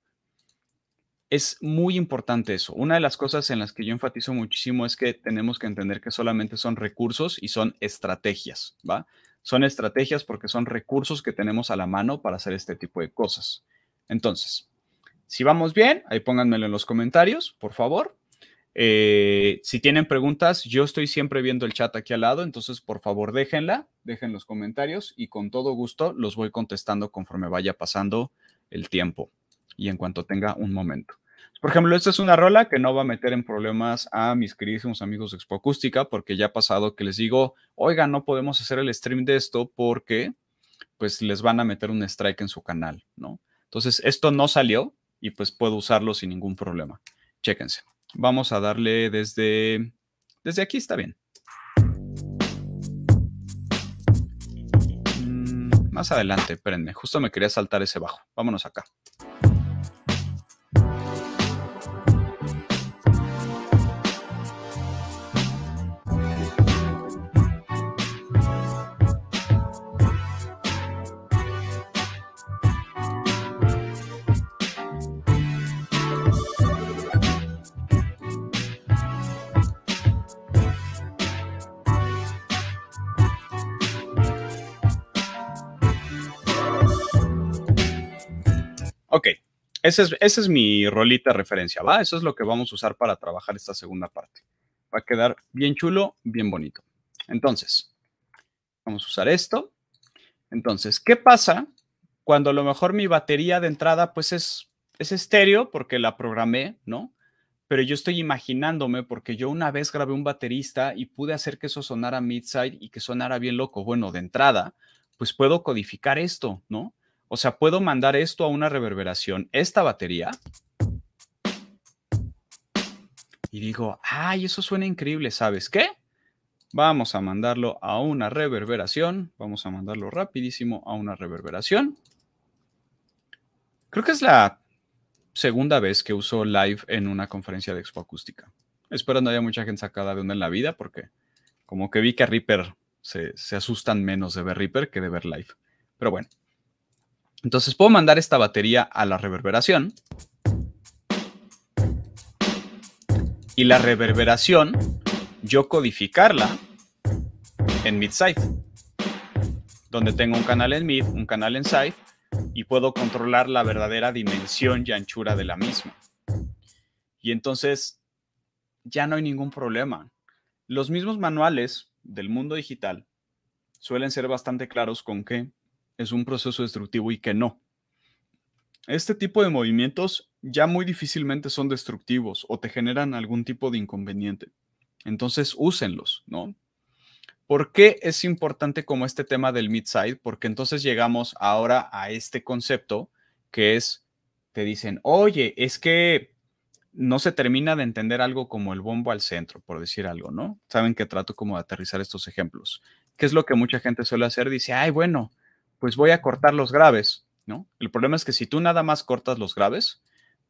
es muy importante eso. Una de las cosas en las que yo enfatizo muchísimo es que tenemos que entender que solamente son recursos y son estrategias, ¿va? Son estrategias porque son recursos que tenemos a la mano para hacer este tipo de cosas. Entonces, si vamos bien, ahí pónganmelo en los comentarios, por favor. Eh, si tienen preguntas, yo estoy siempre viendo el chat aquí al lado, entonces por favor déjenla, dejen los comentarios y con todo gusto los voy contestando conforme vaya pasando el tiempo y en cuanto tenga un momento. Por ejemplo, esta es una rola que no va a meter en problemas a mis queridísimos amigos de Expo Acústica, porque ya ha pasado que les digo, oiga, no podemos hacer el stream de esto porque pues les van a meter un strike en su canal, ¿no? Entonces, esto no salió y pues puedo usarlo sin ningún problema. Chéquense. Vamos a darle desde, desde aquí, está bien. Mm, más adelante, espérenme, justo me quería saltar ese bajo. Vámonos acá. Ese es, mi rolita de referencia, ¿va? Eso es lo que vamos a usar para trabajar esta segunda parte. Va a quedar bien chulo, bien bonito. Entonces, vamos a usar esto. Entonces, ¿qué pasa cuando a lo mejor mi batería de entrada pues es, es estéreo porque la programé, ¿no? Pero yo estoy imaginándome porque yo una vez grabé un baterista y pude hacer que eso sonara mid-side y que sonara bien loco. Bueno, de entrada, pues puedo codificar esto, ¿no? O sea, puedo mandar esto a una reverberación, esta batería. Y digo, ay, eso suena increíble, ¿sabes qué? Vamos a mandarlo a una reverberación. Vamos a mandarlo rapidísimo a una reverberación. Creo que es la segunda vez que uso live en una conferencia de expo acústica. Espero no haya mucha gente sacada de una en la vida porque como que vi que Reaper se, se asustan menos de ver Reaper que de ver live. Pero bueno. Entonces puedo mandar esta batería a la reverberación. Y la reverberación, yo codificarla en mid-side, donde tengo un canal en mid, un canal en side, y puedo controlar la verdadera dimensión y anchura de la misma. Y entonces ya no hay ningún problema. Los mismos manuales del mundo digital suelen ser bastante claros con que es un proceso destructivo y que no. Este tipo de movimientos ya muy difícilmente son destructivos o te generan algún tipo de inconveniente. Entonces, úsenlos, ¿no? ¿Por qué es importante como este tema del mid-side? Porque entonces llegamos ahora a este concepto que es, te dicen, oye, es que no se termina de entender algo como el bombo al centro, por decir algo, ¿no? Saben que trato como de aterrizar estos ejemplos. ¿Qué es lo que mucha gente suele hacer? Dice, ay, bueno, pues voy a cortar los graves, ¿no? El problema es que si tú nada más cortas los graves,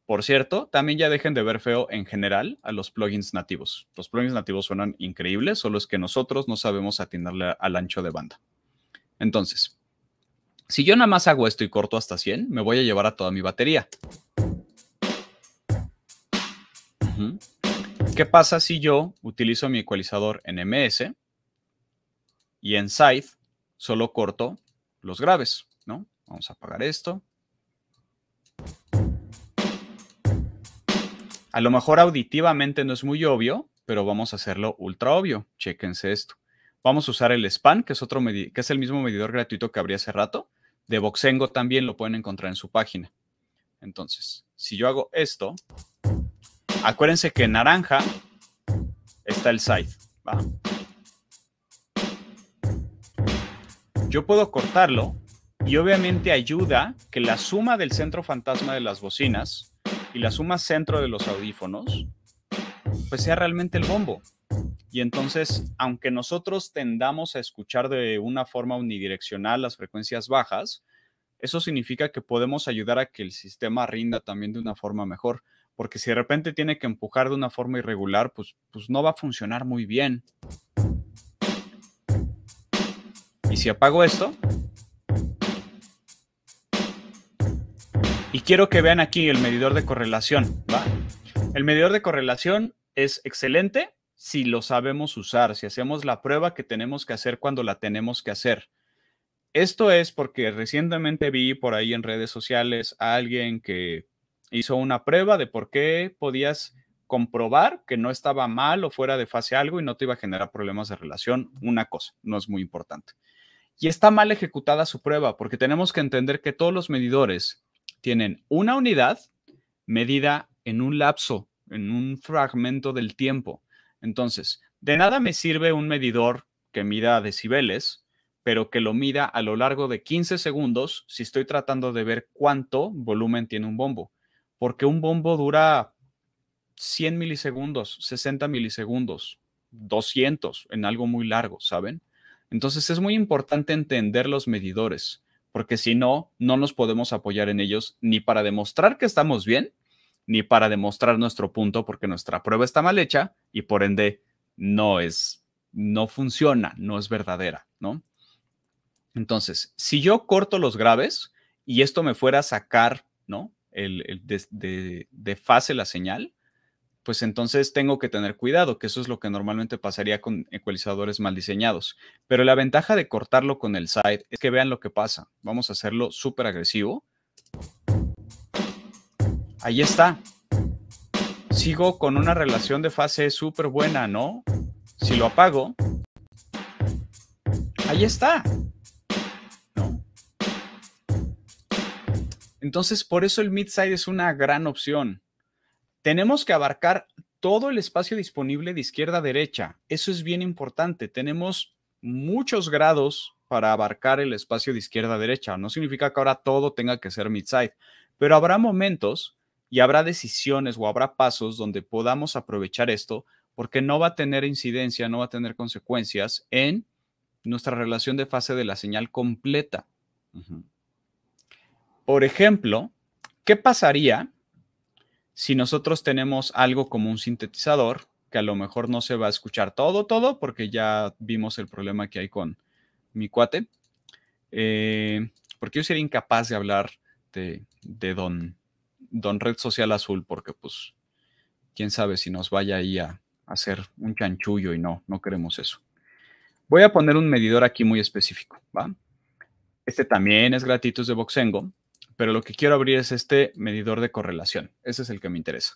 por cierto, también ya dejen de ver feo en general a los plugins nativos. Los plugins nativos suenan increíbles, solo es que nosotros no sabemos atinarle al ancho de banda. Entonces, si yo nada más hago esto y corto hasta 100, me voy a llevar a toda mi batería. ¿Qué pasa si yo utilizo mi ecualizador en MS y en Scythe solo corto los graves, ¿no? Vamos a apagar esto. A lo mejor auditivamente no es muy obvio, pero vamos a hacerlo ultra obvio. Chéquense esto. Vamos a usar el span, que es, otro que es el mismo medidor gratuito que abrí hace rato. De boxengo también lo pueden encontrar en su página. Entonces, si yo hago esto, acuérdense que en naranja está el site ¿va? yo puedo cortarlo y obviamente ayuda que la suma del centro fantasma de las bocinas y la suma centro de los audífonos, pues sea realmente el bombo. Y entonces, aunque nosotros tendamos a escuchar de una forma unidireccional las frecuencias bajas, eso significa que podemos ayudar a que el sistema rinda también de una forma mejor, porque si de repente tiene que empujar de una forma irregular, pues, pues no va a funcionar muy bien si apago esto, y quiero que vean aquí el medidor de correlación, ¿va? El medidor de correlación es excelente si lo sabemos usar, si hacemos la prueba que tenemos que hacer cuando la tenemos que hacer. Esto es porque recientemente vi por ahí en redes sociales a alguien que hizo una prueba de por qué podías comprobar que no estaba mal o fuera de fase algo y no te iba a generar problemas de relación. Una cosa, no es muy importante. Y está mal ejecutada su prueba porque tenemos que entender que todos los medidores tienen una unidad medida en un lapso, en un fragmento del tiempo. Entonces, de nada me sirve un medidor que mida decibeles, pero que lo mida a lo largo de 15 segundos si estoy tratando de ver cuánto volumen tiene un bombo, porque un bombo dura 100 milisegundos, 60 milisegundos, 200 en algo muy largo, ¿saben? Entonces es muy importante entender los medidores, porque si no, no nos podemos apoyar en ellos ni para demostrar que estamos bien, ni para demostrar nuestro punto, porque nuestra prueba está mal hecha y por ende no es, no funciona, no es verdadera, ¿no? Entonces, si yo corto los graves y esto me fuera a sacar, ¿no? El, de fase la señal, pues entonces tengo que tener cuidado, que eso es lo que normalmente pasaría con ecualizadores mal diseñados. Pero la ventaja de cortarlo con el side es que vean lo que pasa. Vamos a hacerlo súper agresivo. Ahí está. Sigo con una relación de fase súper buena, ¿no? Si lo apago, ahí está. ¿No? Entonces, por eso el mid-side es una gran opción. Tenemos que abarcar todo el espacio disponible de izquierda a derecha. Eso es bien importante. Tenemos muchos grados para abarcar el espacio de izquierda a derecha. No significa que ahora todo tenga que ser mid-side, pero habrá momentos y habrá decisiones o habrá pasos donde podamos aprovechar esto porque no va a tener incidencia, no va a tener consecuencias en nuestra relación de fase de la señal completa. Por ejemplo, ¿qué pasaría si nosotros tenemos algo como un sintetizador, que a lo mejor no se va a escuchar todo, todo, porque ya vimos el problema que hay con mi cuate, eh, porque yo sería incapaz de hablar de, don, don Red Social Azul, porque pues quién sabe si nos vaya ahí a, hacer un chanchullo y no, no queremos eso. Voy a poner un medidor aquí muy específico, ¿va? Este también es gratis de Boxengo pero lo que quiero abrir es este medidor de correlación. Ese es el que me interesa.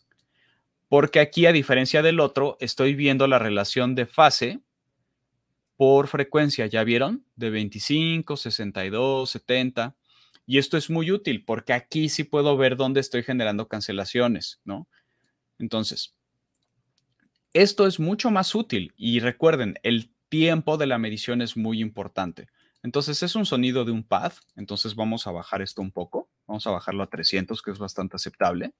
Porque aquí, a diferencia del otro, estoy viendo la relación de fase por frecuencia, ¿ya vieron? De 25, 62, 70. Y esto es muy útil porque aquí sí puedo ver dónde estoy generando cancelaciones, ¿no? Entonces, esto es mucho más útil y recuerden, el tiempo de la medición es muy importante. Entonces es un sonido de un pad, entonces vamos a bajar esto un poco, vamos a bajarlo a 300, que es bastante aceptable,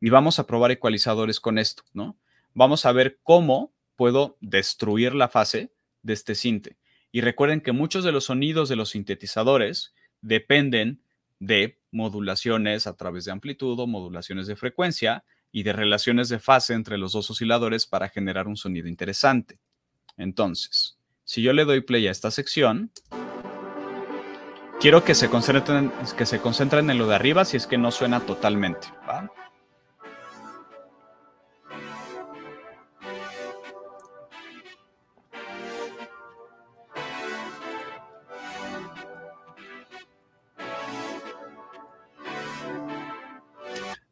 y vamos a probar ecualizadores con esto, ¿no? Vamos a ver cómo puedo destruir la fase de este sinte. Y recuerden que muchos de los sonidos de los sintetizadores dependen de modulaciones a través de amplitud o modulaciones de frecuencia y de relaciones de fase entre los dos osciladores para generar un sonido interesante. Entonces, si yo le doy play a esta sección, Quiero que se concentren, que se en lo de arriba si es que no suena totalmente.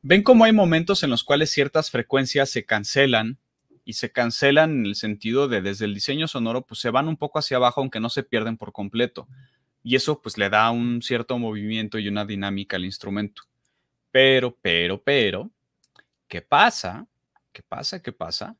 ¿Ven cómo hay momentos en los cuales ciertas frecuencias se cancelan? Y se cancelan en el sentido de desde el diseño sonoro, pues se van un poco hacia abajo, aunque no se pierden por completo. Y eso pues le da un cierto movimiento y una dinámica al instrumento. Pero, pero, pero, ¿qué pasa? ¿Qué pasa? ¿Qué pasa?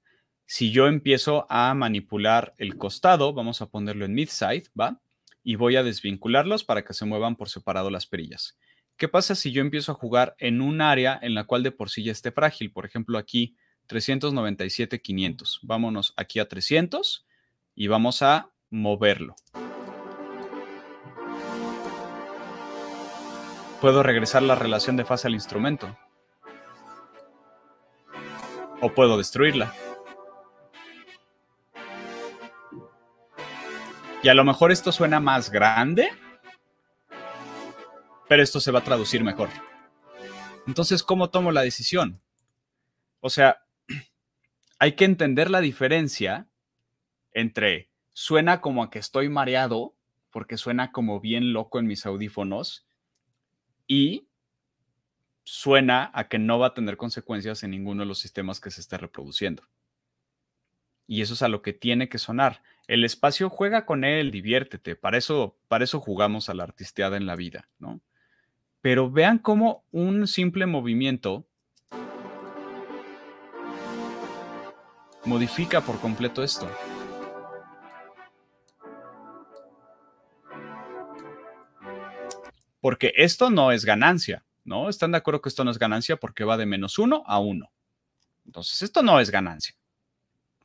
Si yo empiezo a manipular el costado, vamos a ponerlo en mid-side, ¿va? Y voy a desvincularlos para que se muevan por separado las perillas. ¿Qué pasa si yo empiezo a jugar en un área en la cual de por sí ya esté frágil? Por ejemplo, aquí 397, 500. Vámonos aquí a 300 y vamos a moverlo. puedo regresar la relación de fase al instrumento. O puedo destruirla. Y a lo mejor esto suena más grande, pero esto se va a traducir mejor. Entonces, ¿cómo tomo la decisión? O sea, hay que entender la diferencia entre suena como a que estoy mareado, porque suena como bien loco en mis audífonos, y suena a que no va a tener consecuencias en ninguno de los sistemas que se esté reproduciendo. Y eso es a lo que tiene que sonar. El espacio juega con él, diviértete. Para eso, para eso jugamos a la artisteada en la vida, ¿no? Pero vean cómo un simple movimiento modifica por completo esto. porque esto no es ganancia, ¿no? Están de acuerdo que esto no es ganancia porque va de menos uno a uno. Entonces, esto no es ganancia.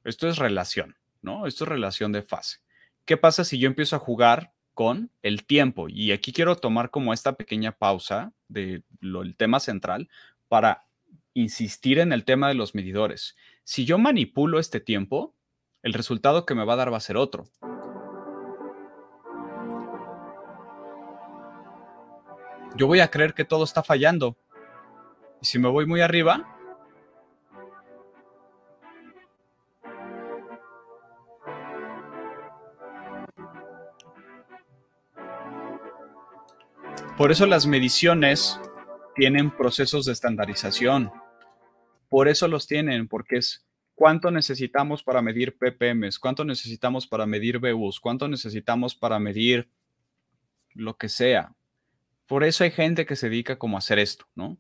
Esto es relación, ¿no? Esto es relación de fase. ¿Qué pasa si yo empiezo a jugar con el tiempo? Y aquí quiero tomar como esta pequeña pausa del tema central para insistir en el tema de los medidores. Si yo manipulo este tiempo, el resultado que me va a dar va a ser otro. yo voy a creer que todo está fallando. Y si me voy muy arriba, Por eso las mediciones tienen procesos de estandarización. Por eso los tienen, porque es cuánto necesitamos para medir ppms, cuánto necesitamos para medir BUs, cuánto necesitamos para medir lo que sea. Por eso hay gente que se dedica como a hacer esto, ¿no?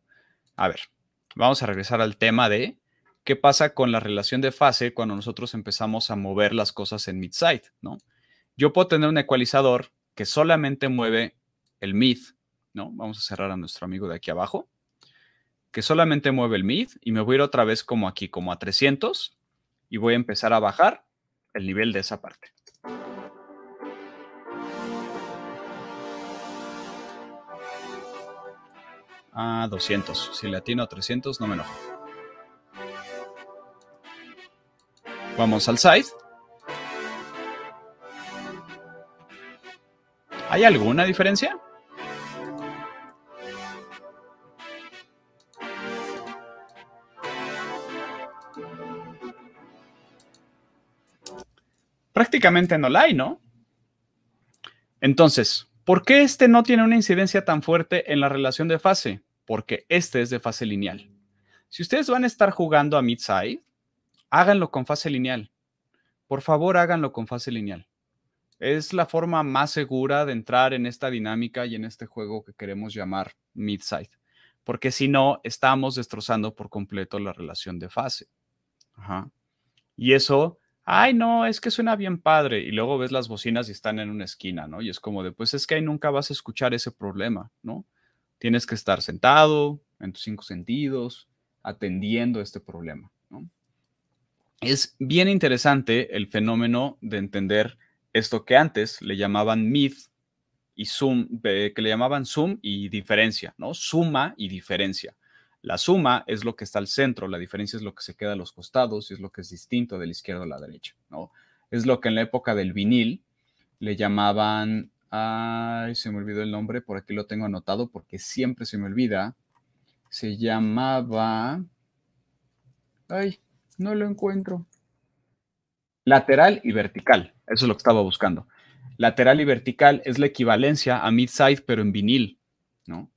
A ver, vamos a regresar al tema de qué pasa con la relación de fase cuando nosotros empezamos a mover las cosas en mid-side, ¿no? Yo puedo tener un ecualizador que solamente mueve el mid, ¿no? Vamos a cerrar a nuestro amigo de aquí abajo, que solamente mueve el mid y me voy a ir otra vez como aquí, como a 300 y voy a empezar a bajar el nivel de esa parte. a 200. Si atino a 300, no me enojo. Vamos al side. ¿Hay alguna diferencia? Prácticamente no la hay, ¿no? Entonces, ¿Por qué este no tiene una incidencia tan fuerte en la relación de fase? Porque este es de fase lineal. Si ustedes van a estar jugando a mid-side, háganlo con fase lineal. Por favor, háganlo con fase lineal. Es la forma más segura de entrar en esta dinámica y en este juego que queremos llamar mid-side. Porque si no, estamos destrozando por completo la relación de fase. Y eso ay, no, es que suena bien padre. Y luego ves las bocinas y están en una esquina, ¿no? Y es como de, pues es que ahí nunca vas a escuchar ese problema, ¿no? Tienes que estar sentado, en tus cinco sentidos, atendiendo este problema, ¿no? Es bien interesante el fenómeno de entender esto que antes le llamaban myth y zoom, eh, que le llamaban zoom y diferencia, ¿no? Suma y diferencia. La suma es lo que está al centro, la diferencia es lo que se queda a los costados y es lo que es distinto de la izquierda a la derecha, ¿no? Es lo que en la época del vinil le llamaban, ay, se me olvidó el nombre, por aquí lo tengo anotado porque siempre se me olvida, se llamaba, ay, no lo encuentro, lateral y vertical, eso es lo que estaba buscando. Lateral y vertical es la equivalencia a mid-side pero en vinil, ¿no?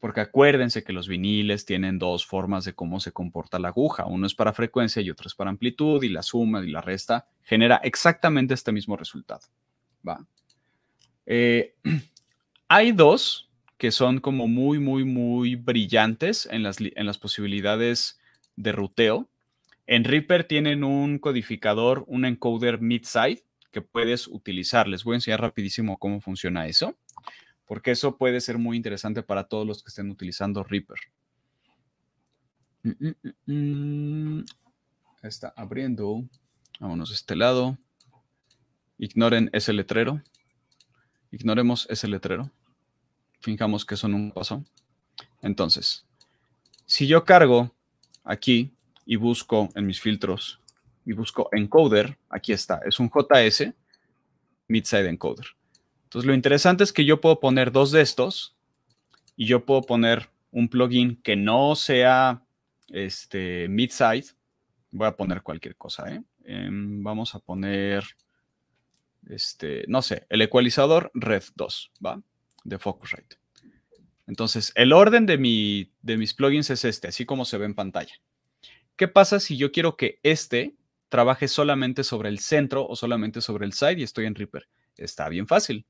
porque acuérdense que los viniles tienen dos formas de cómo se comporta la aguja. Uno es para frecuencia y otro es para amplitud y la suma y la resta genera exactamente este mismo resultado. Eh, hay dos que son como muy, muy, muy brillantes en las, en las posibilidades de ruteo. En Reaper tienen un codificador, un encoder mid-side que puedes utilizar. Les voy a enseñar rapidísimo cómo funciona eso porque eso puede ser muy interesante para todos los que estén utilizando Reaper. Mm, mm, mm, está abriendo. Vámonos a este lado. Ignoren ese letrero. Ignoremos ese letrero. Fijamos que son un paso. Entonces, si yo cargo aquí y busco en mis filtros y busco encoder, aquí está, es un JS, midside encoder. Entonces, lo interesante es que yo puedo poner dos de estos y yo puedo poner un plugin que no sea este mid side Voy a poner cualquier cosa, ¿eh? em, Vamos a poner, este, no sé, el ecualizador Red 2, ¿va? De Focusrite. Entonces, el orden de, mi, de mis plugins es este, así como se ve en pantalla. ¿Qué pasa si yo quiero que este trabaje solamente sobre el centro o solamente sobre el side y estoy en Reaper? Está bien fácil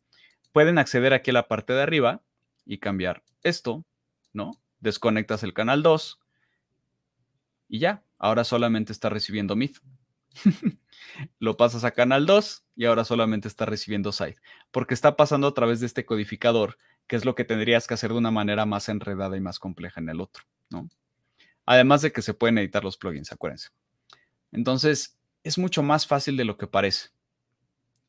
pueden acceder aquí a la parte de arriba y cambiar esto, ¿no? Desconectas el canal 2 y ya, ahora solamente está recibiendo myth. Lo pasas a canal 2 y ahora solamente está recibiendo side, porque está pasando a través de este codificador, que es lo que tendrías que hacer de una manera más enredada y más compleja en el otro, ¿no? Además de que se pueden editar los plugins, acuérdense. Entonces, es mucho más fácil de lo que parece.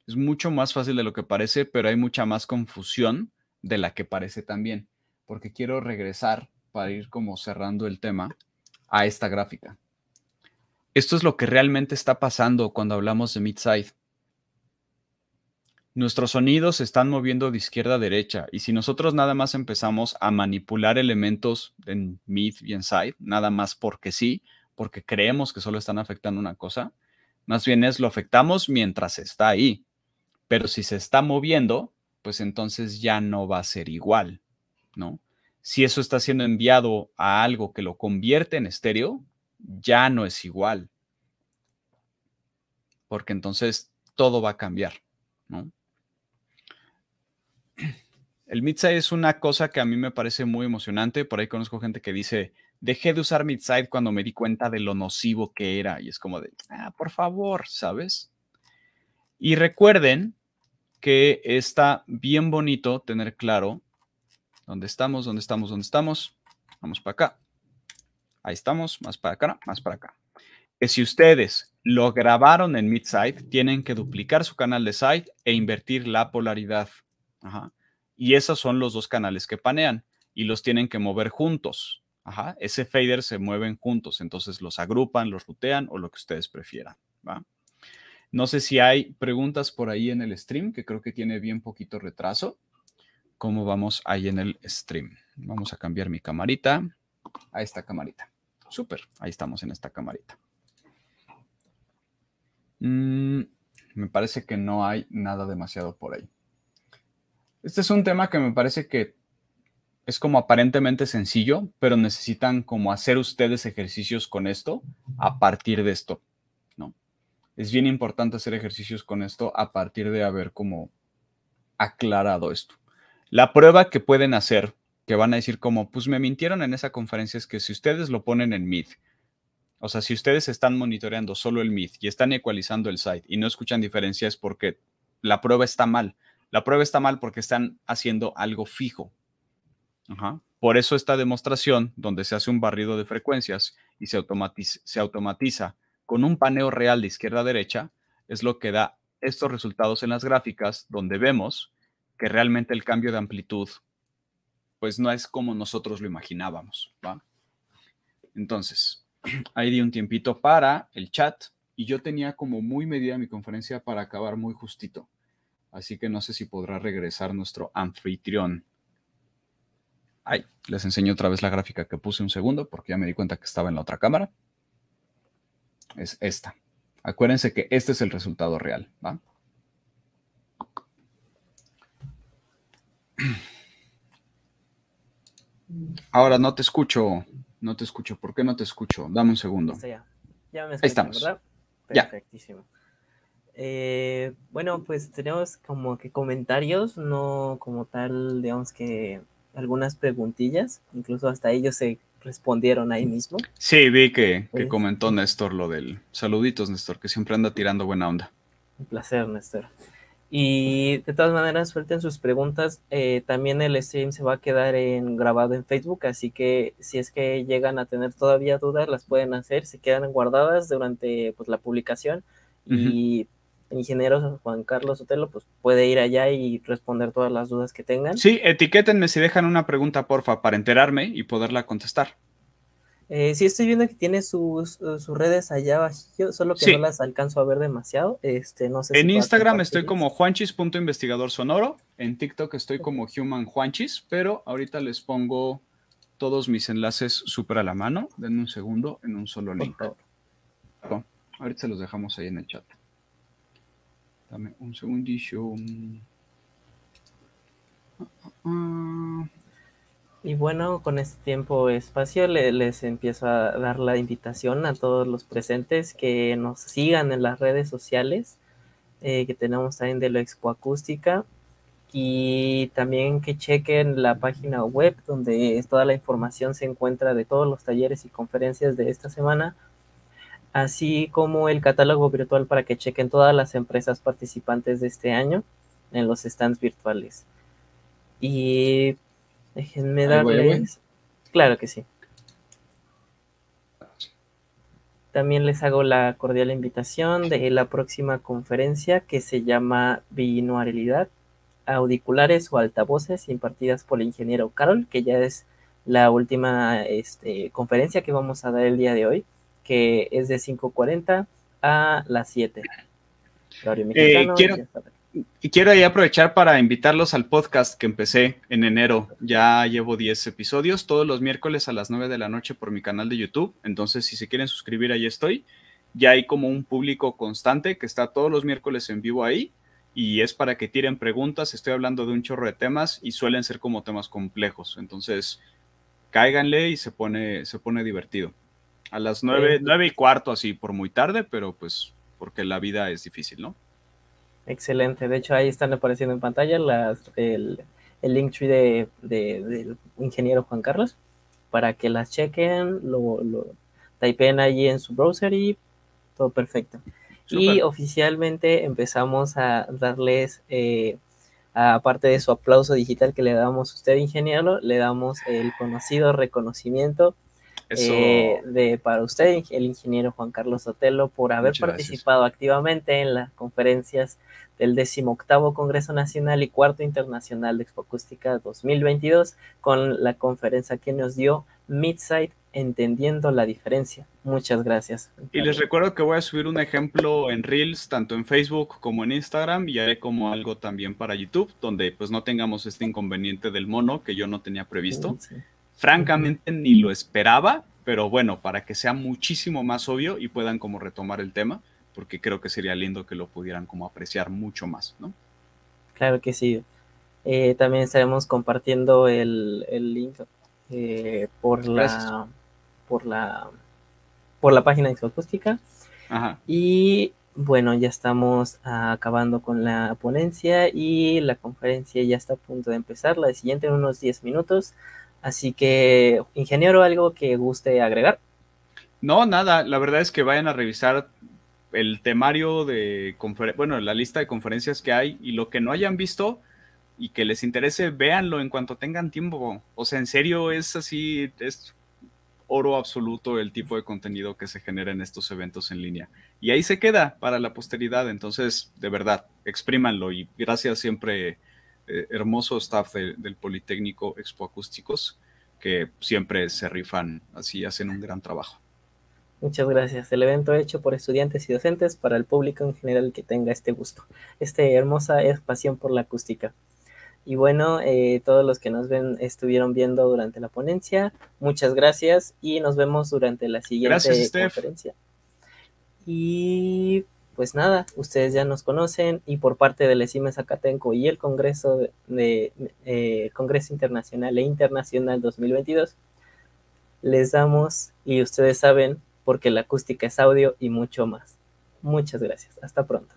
Es mucho más fácil de lo que parece, pero hay mucha más confusión de la que parece también, porque quiero regresar para ir como cerrando el tema a esta gráfica. Esto es lo que realmente está pasando cuando hablamos de mid-side. Nuestros sonidos se están moviendo de izquierda a derecha y si nosotros nada más empezamos a manipular elementos en mid y en side, nada más porque sí, porque creemos que solo están afectando una cosa, más bien es lo afectamos mientras está ahí. Pero si se está moviendo, pues entonces ya no va a ser igual, ¿no? Si eso está siendo enviado a algo que lo convierte en estéreo, ya no es igual. Porque entonces todo va a cambiar, ¿no? El midside es una cosa que a mí me parece muy emocionante. Por ahí conozco gente que dice, dejé de usar midside cuando me di cuenta de lo nocivo que era. Y es como de, ah, por favor, ¿sabes? Y recuerden que está bien bonito tener claro dónde estamos, dónde estamos, dónde estamos. Vamos para acá. Ahí estamos, más para acá, más para acá. Que si ustedes lo grabaron en mid-site, tienen que duplicar su canal de site e invertir la polaridad. Y esos son los dos canales que panean y los tienen que mover juntos. Ese fader se mueven juntos, entonces los agrupan, los rutean o lo que ustedes prefieran. ¿va? No sé si hay preguntas por ahí en el stream, que creo que tiene bien poquito retraso. ¿Cómo vamos ahí en el stream? Vamos a cambiar mi camarita a esta camarita. Súper, ahí estamos en esta camarita. Mm, me parece que no hay nada demasiado por ahí. Este es un tema que me parece que es como aparentemente sencillo, pero necesitan como hacer ustedes ejercicios con esto a partir de esto es bien importante hacer ejercicios con esto a partir de haber como aclarado esto. La prueba que pueden hacer, que van a decir como, pues me mintieron en esa conferencia, es que si ustedes lo ponen en mid, o sea, si ustedes están monitoreando solo el mid y están ecualizando el site y no escuchan diferencias es porque la prueba está mal. La prueba está mal porque están haciendo algo fijo. Por eso esta demostración, donde se hace un barrido de frecuencias y se automatiza con un paneo real de izquierda a derecha, es lo que da estos resultados en las gráficas, donde vemos que realmente el cambio de amplitud, pues no es como nosotros lo imaginábamos. ¿va? Entonces, ahí di un tiempito para el chat y yo tenía como muy medida mi conferencia para acabar muy justito. Así que no sé si podrá regresar nuestro anfitrión. Ay, les enseño otra vez la gráfica que puse un segundo porque ya me di cuenta que estaba en la otra cámara. Es esta. Acuérdense que este es el resultado real. ¿va? Ahora no te escucho. No te escucho. ¿Por qué no te escucho? Dame un segundo. Ahí estamos. ¿verdad? Perfectísimo. Eh, bueno, pues tenemos como que comentarios, no como tal, digamos que algunas preguntillas, incluso hasta ellos se respondieron ahí mismo. Sí, vi que, comentó Néstor lo del saluditos, Néstor, que siempre anda tirando buena onda. Un placer, Néstor. Y de todas maneras, suelten sus preguntas. Eh, también el stream se va a quedar en, grabado en Facebook, así que si es que llegan a tener todavía dudas, las pueden hacer, se quedan guardadas durante pues, la publicación. Y ingeniero Juan Carlos Otelo, pues puede ir allá y responder todas las dudas que tengan. Sí, etiquétenme si dejan una pregunta, porfa, para enterarme y poderla contestar. Eh, sí, estoy viendo que tiene sus, redes allá abajo, solo que no las alcanzo a ver demasiado. Este, no sé en Instagram estoy como juanchis.investigadorsonoro en TikTok estoy como human juanchis, pero ahorita les pongo todos mis enlaces súper a la mano. Denme un segundo en un solo link. Ahorita los dejamos ahí en el chat. Dame un segundillo. Y bueno, con este tiempo espacio les empiezo a dar la invitación a todos los presentes que nos sigan en las redes sociales eh, que tenemos también de lo Expoacústica y también que chequen la página web donde toda la información se encuentra de todos los talleres y conferencias de esta semana así como el catálogo virtual para que chequen todas las empresas participantes de este año en los stands virtuales. Y déjenme darles. Claro que sí. También les hago la cordial invitación de la próxima conferencia que se llama Binuarilidad, audiculares o altavoces impartidas por el ingeniero Carol, que ya es la última este, conferencia que vamos a dar el día de hoy que es de 5.40 a las 7. Eh, y quiero ahí aprovechar para invitarlos al podcast que empecé en enero. Ya llevo 10 episodios, todos los miércoles a las 9 de la noche por mi canal de YouTube. Entonces, si se quieren suscribir, ahí estoy. Ya hay como un público constante que está todos los miércoles en vivo ahí y es para que tiren preguntas. Estoy hablando de un chorro de temas y suelen ser como temas complejos. Entonces, cáiganle y se pone, se pone divertido. A las nueve, nueve y cuarto, así por muy tarde, pero pues porque la vida es difícil, ¿no? Excelente. De hecho, ahí están apareciendo en pantalla las, el, link tree de, del ingeniero Juan Carlos para que las chequen, lo, lo typeen allí en su browser y todo perfecto. Y oficialmente empezamos a darles, eh, aparte de su aplauso digital que le damos a usted, ingeniero, le damos el conocido reconocimiento eh, de, para usted, el ingeniero Juan Carlos Sotelo, por haber participado activamente en las conferencias del 18 Congreso Nacional y Cuarto Internacional de Acústica 2022, con la conferencia que nos dio MidSight entendiendo la diferencia. Muchas gracias. Y les recuerdo que voy a subir un ejemplo en Reels, tanto en Facebook como en Instagram, y haré como algo también para YouTube, donde pues no tengamos este inconveniente del mono que yo no tenía previsto francamente ni lo esperaba, pero bueno, para que sea muchísimo más obvio y puedan como retomar el tema, porque creo que sería lindo que lo pudieran como apreciar mucho más, ¿no? Claro que sí. Eh, también estaremos compartiendo el, el link eh, por la por la por la página de Ajá. Y bueno, ya estamos acabando con la ponencia y la conferencia ya está a punto de empezar, la siguiente en unos 10 minutos. Así que, ingeniero, algo que guste agregar. No, nada, la verdad es que vayan a revisar el temario de, bueno, la lista de conferencias que hay y lo que no hayan visto y que les interese, véanlo en cuanto tengan tiempo. O sea, en serio, es así, es oro absoluto el tipo de contenido que se genera en estos eventos en línea. Y ahí se queda para la posteridad, entonces, de verdad, exprímanlo y gracias siempre eh, hermoso staff del Politécnico Expo Acústicos, que siempre se rifan, así hacen un gran trabajo. Muchas gracias. El evento hecho por estudiantes y docentes para el público en general que tenga este gusto. Esta hermosa es pasión por la acústica. Y bueno, eh, todos los que nos ven estuvieron viendo durante la ponencia, muchas gracias y nos vemos durante la siguiente conferencia. Y pues nada, ustedes ya nos conocen y por parte de ECIME Zacatenco y el Congreso, de, eh, Congreso Internacional e Internacional 2022, les damos y ustedes saben porque la acústica es audio y mucho más. Muchas gracias. Hasta pronto.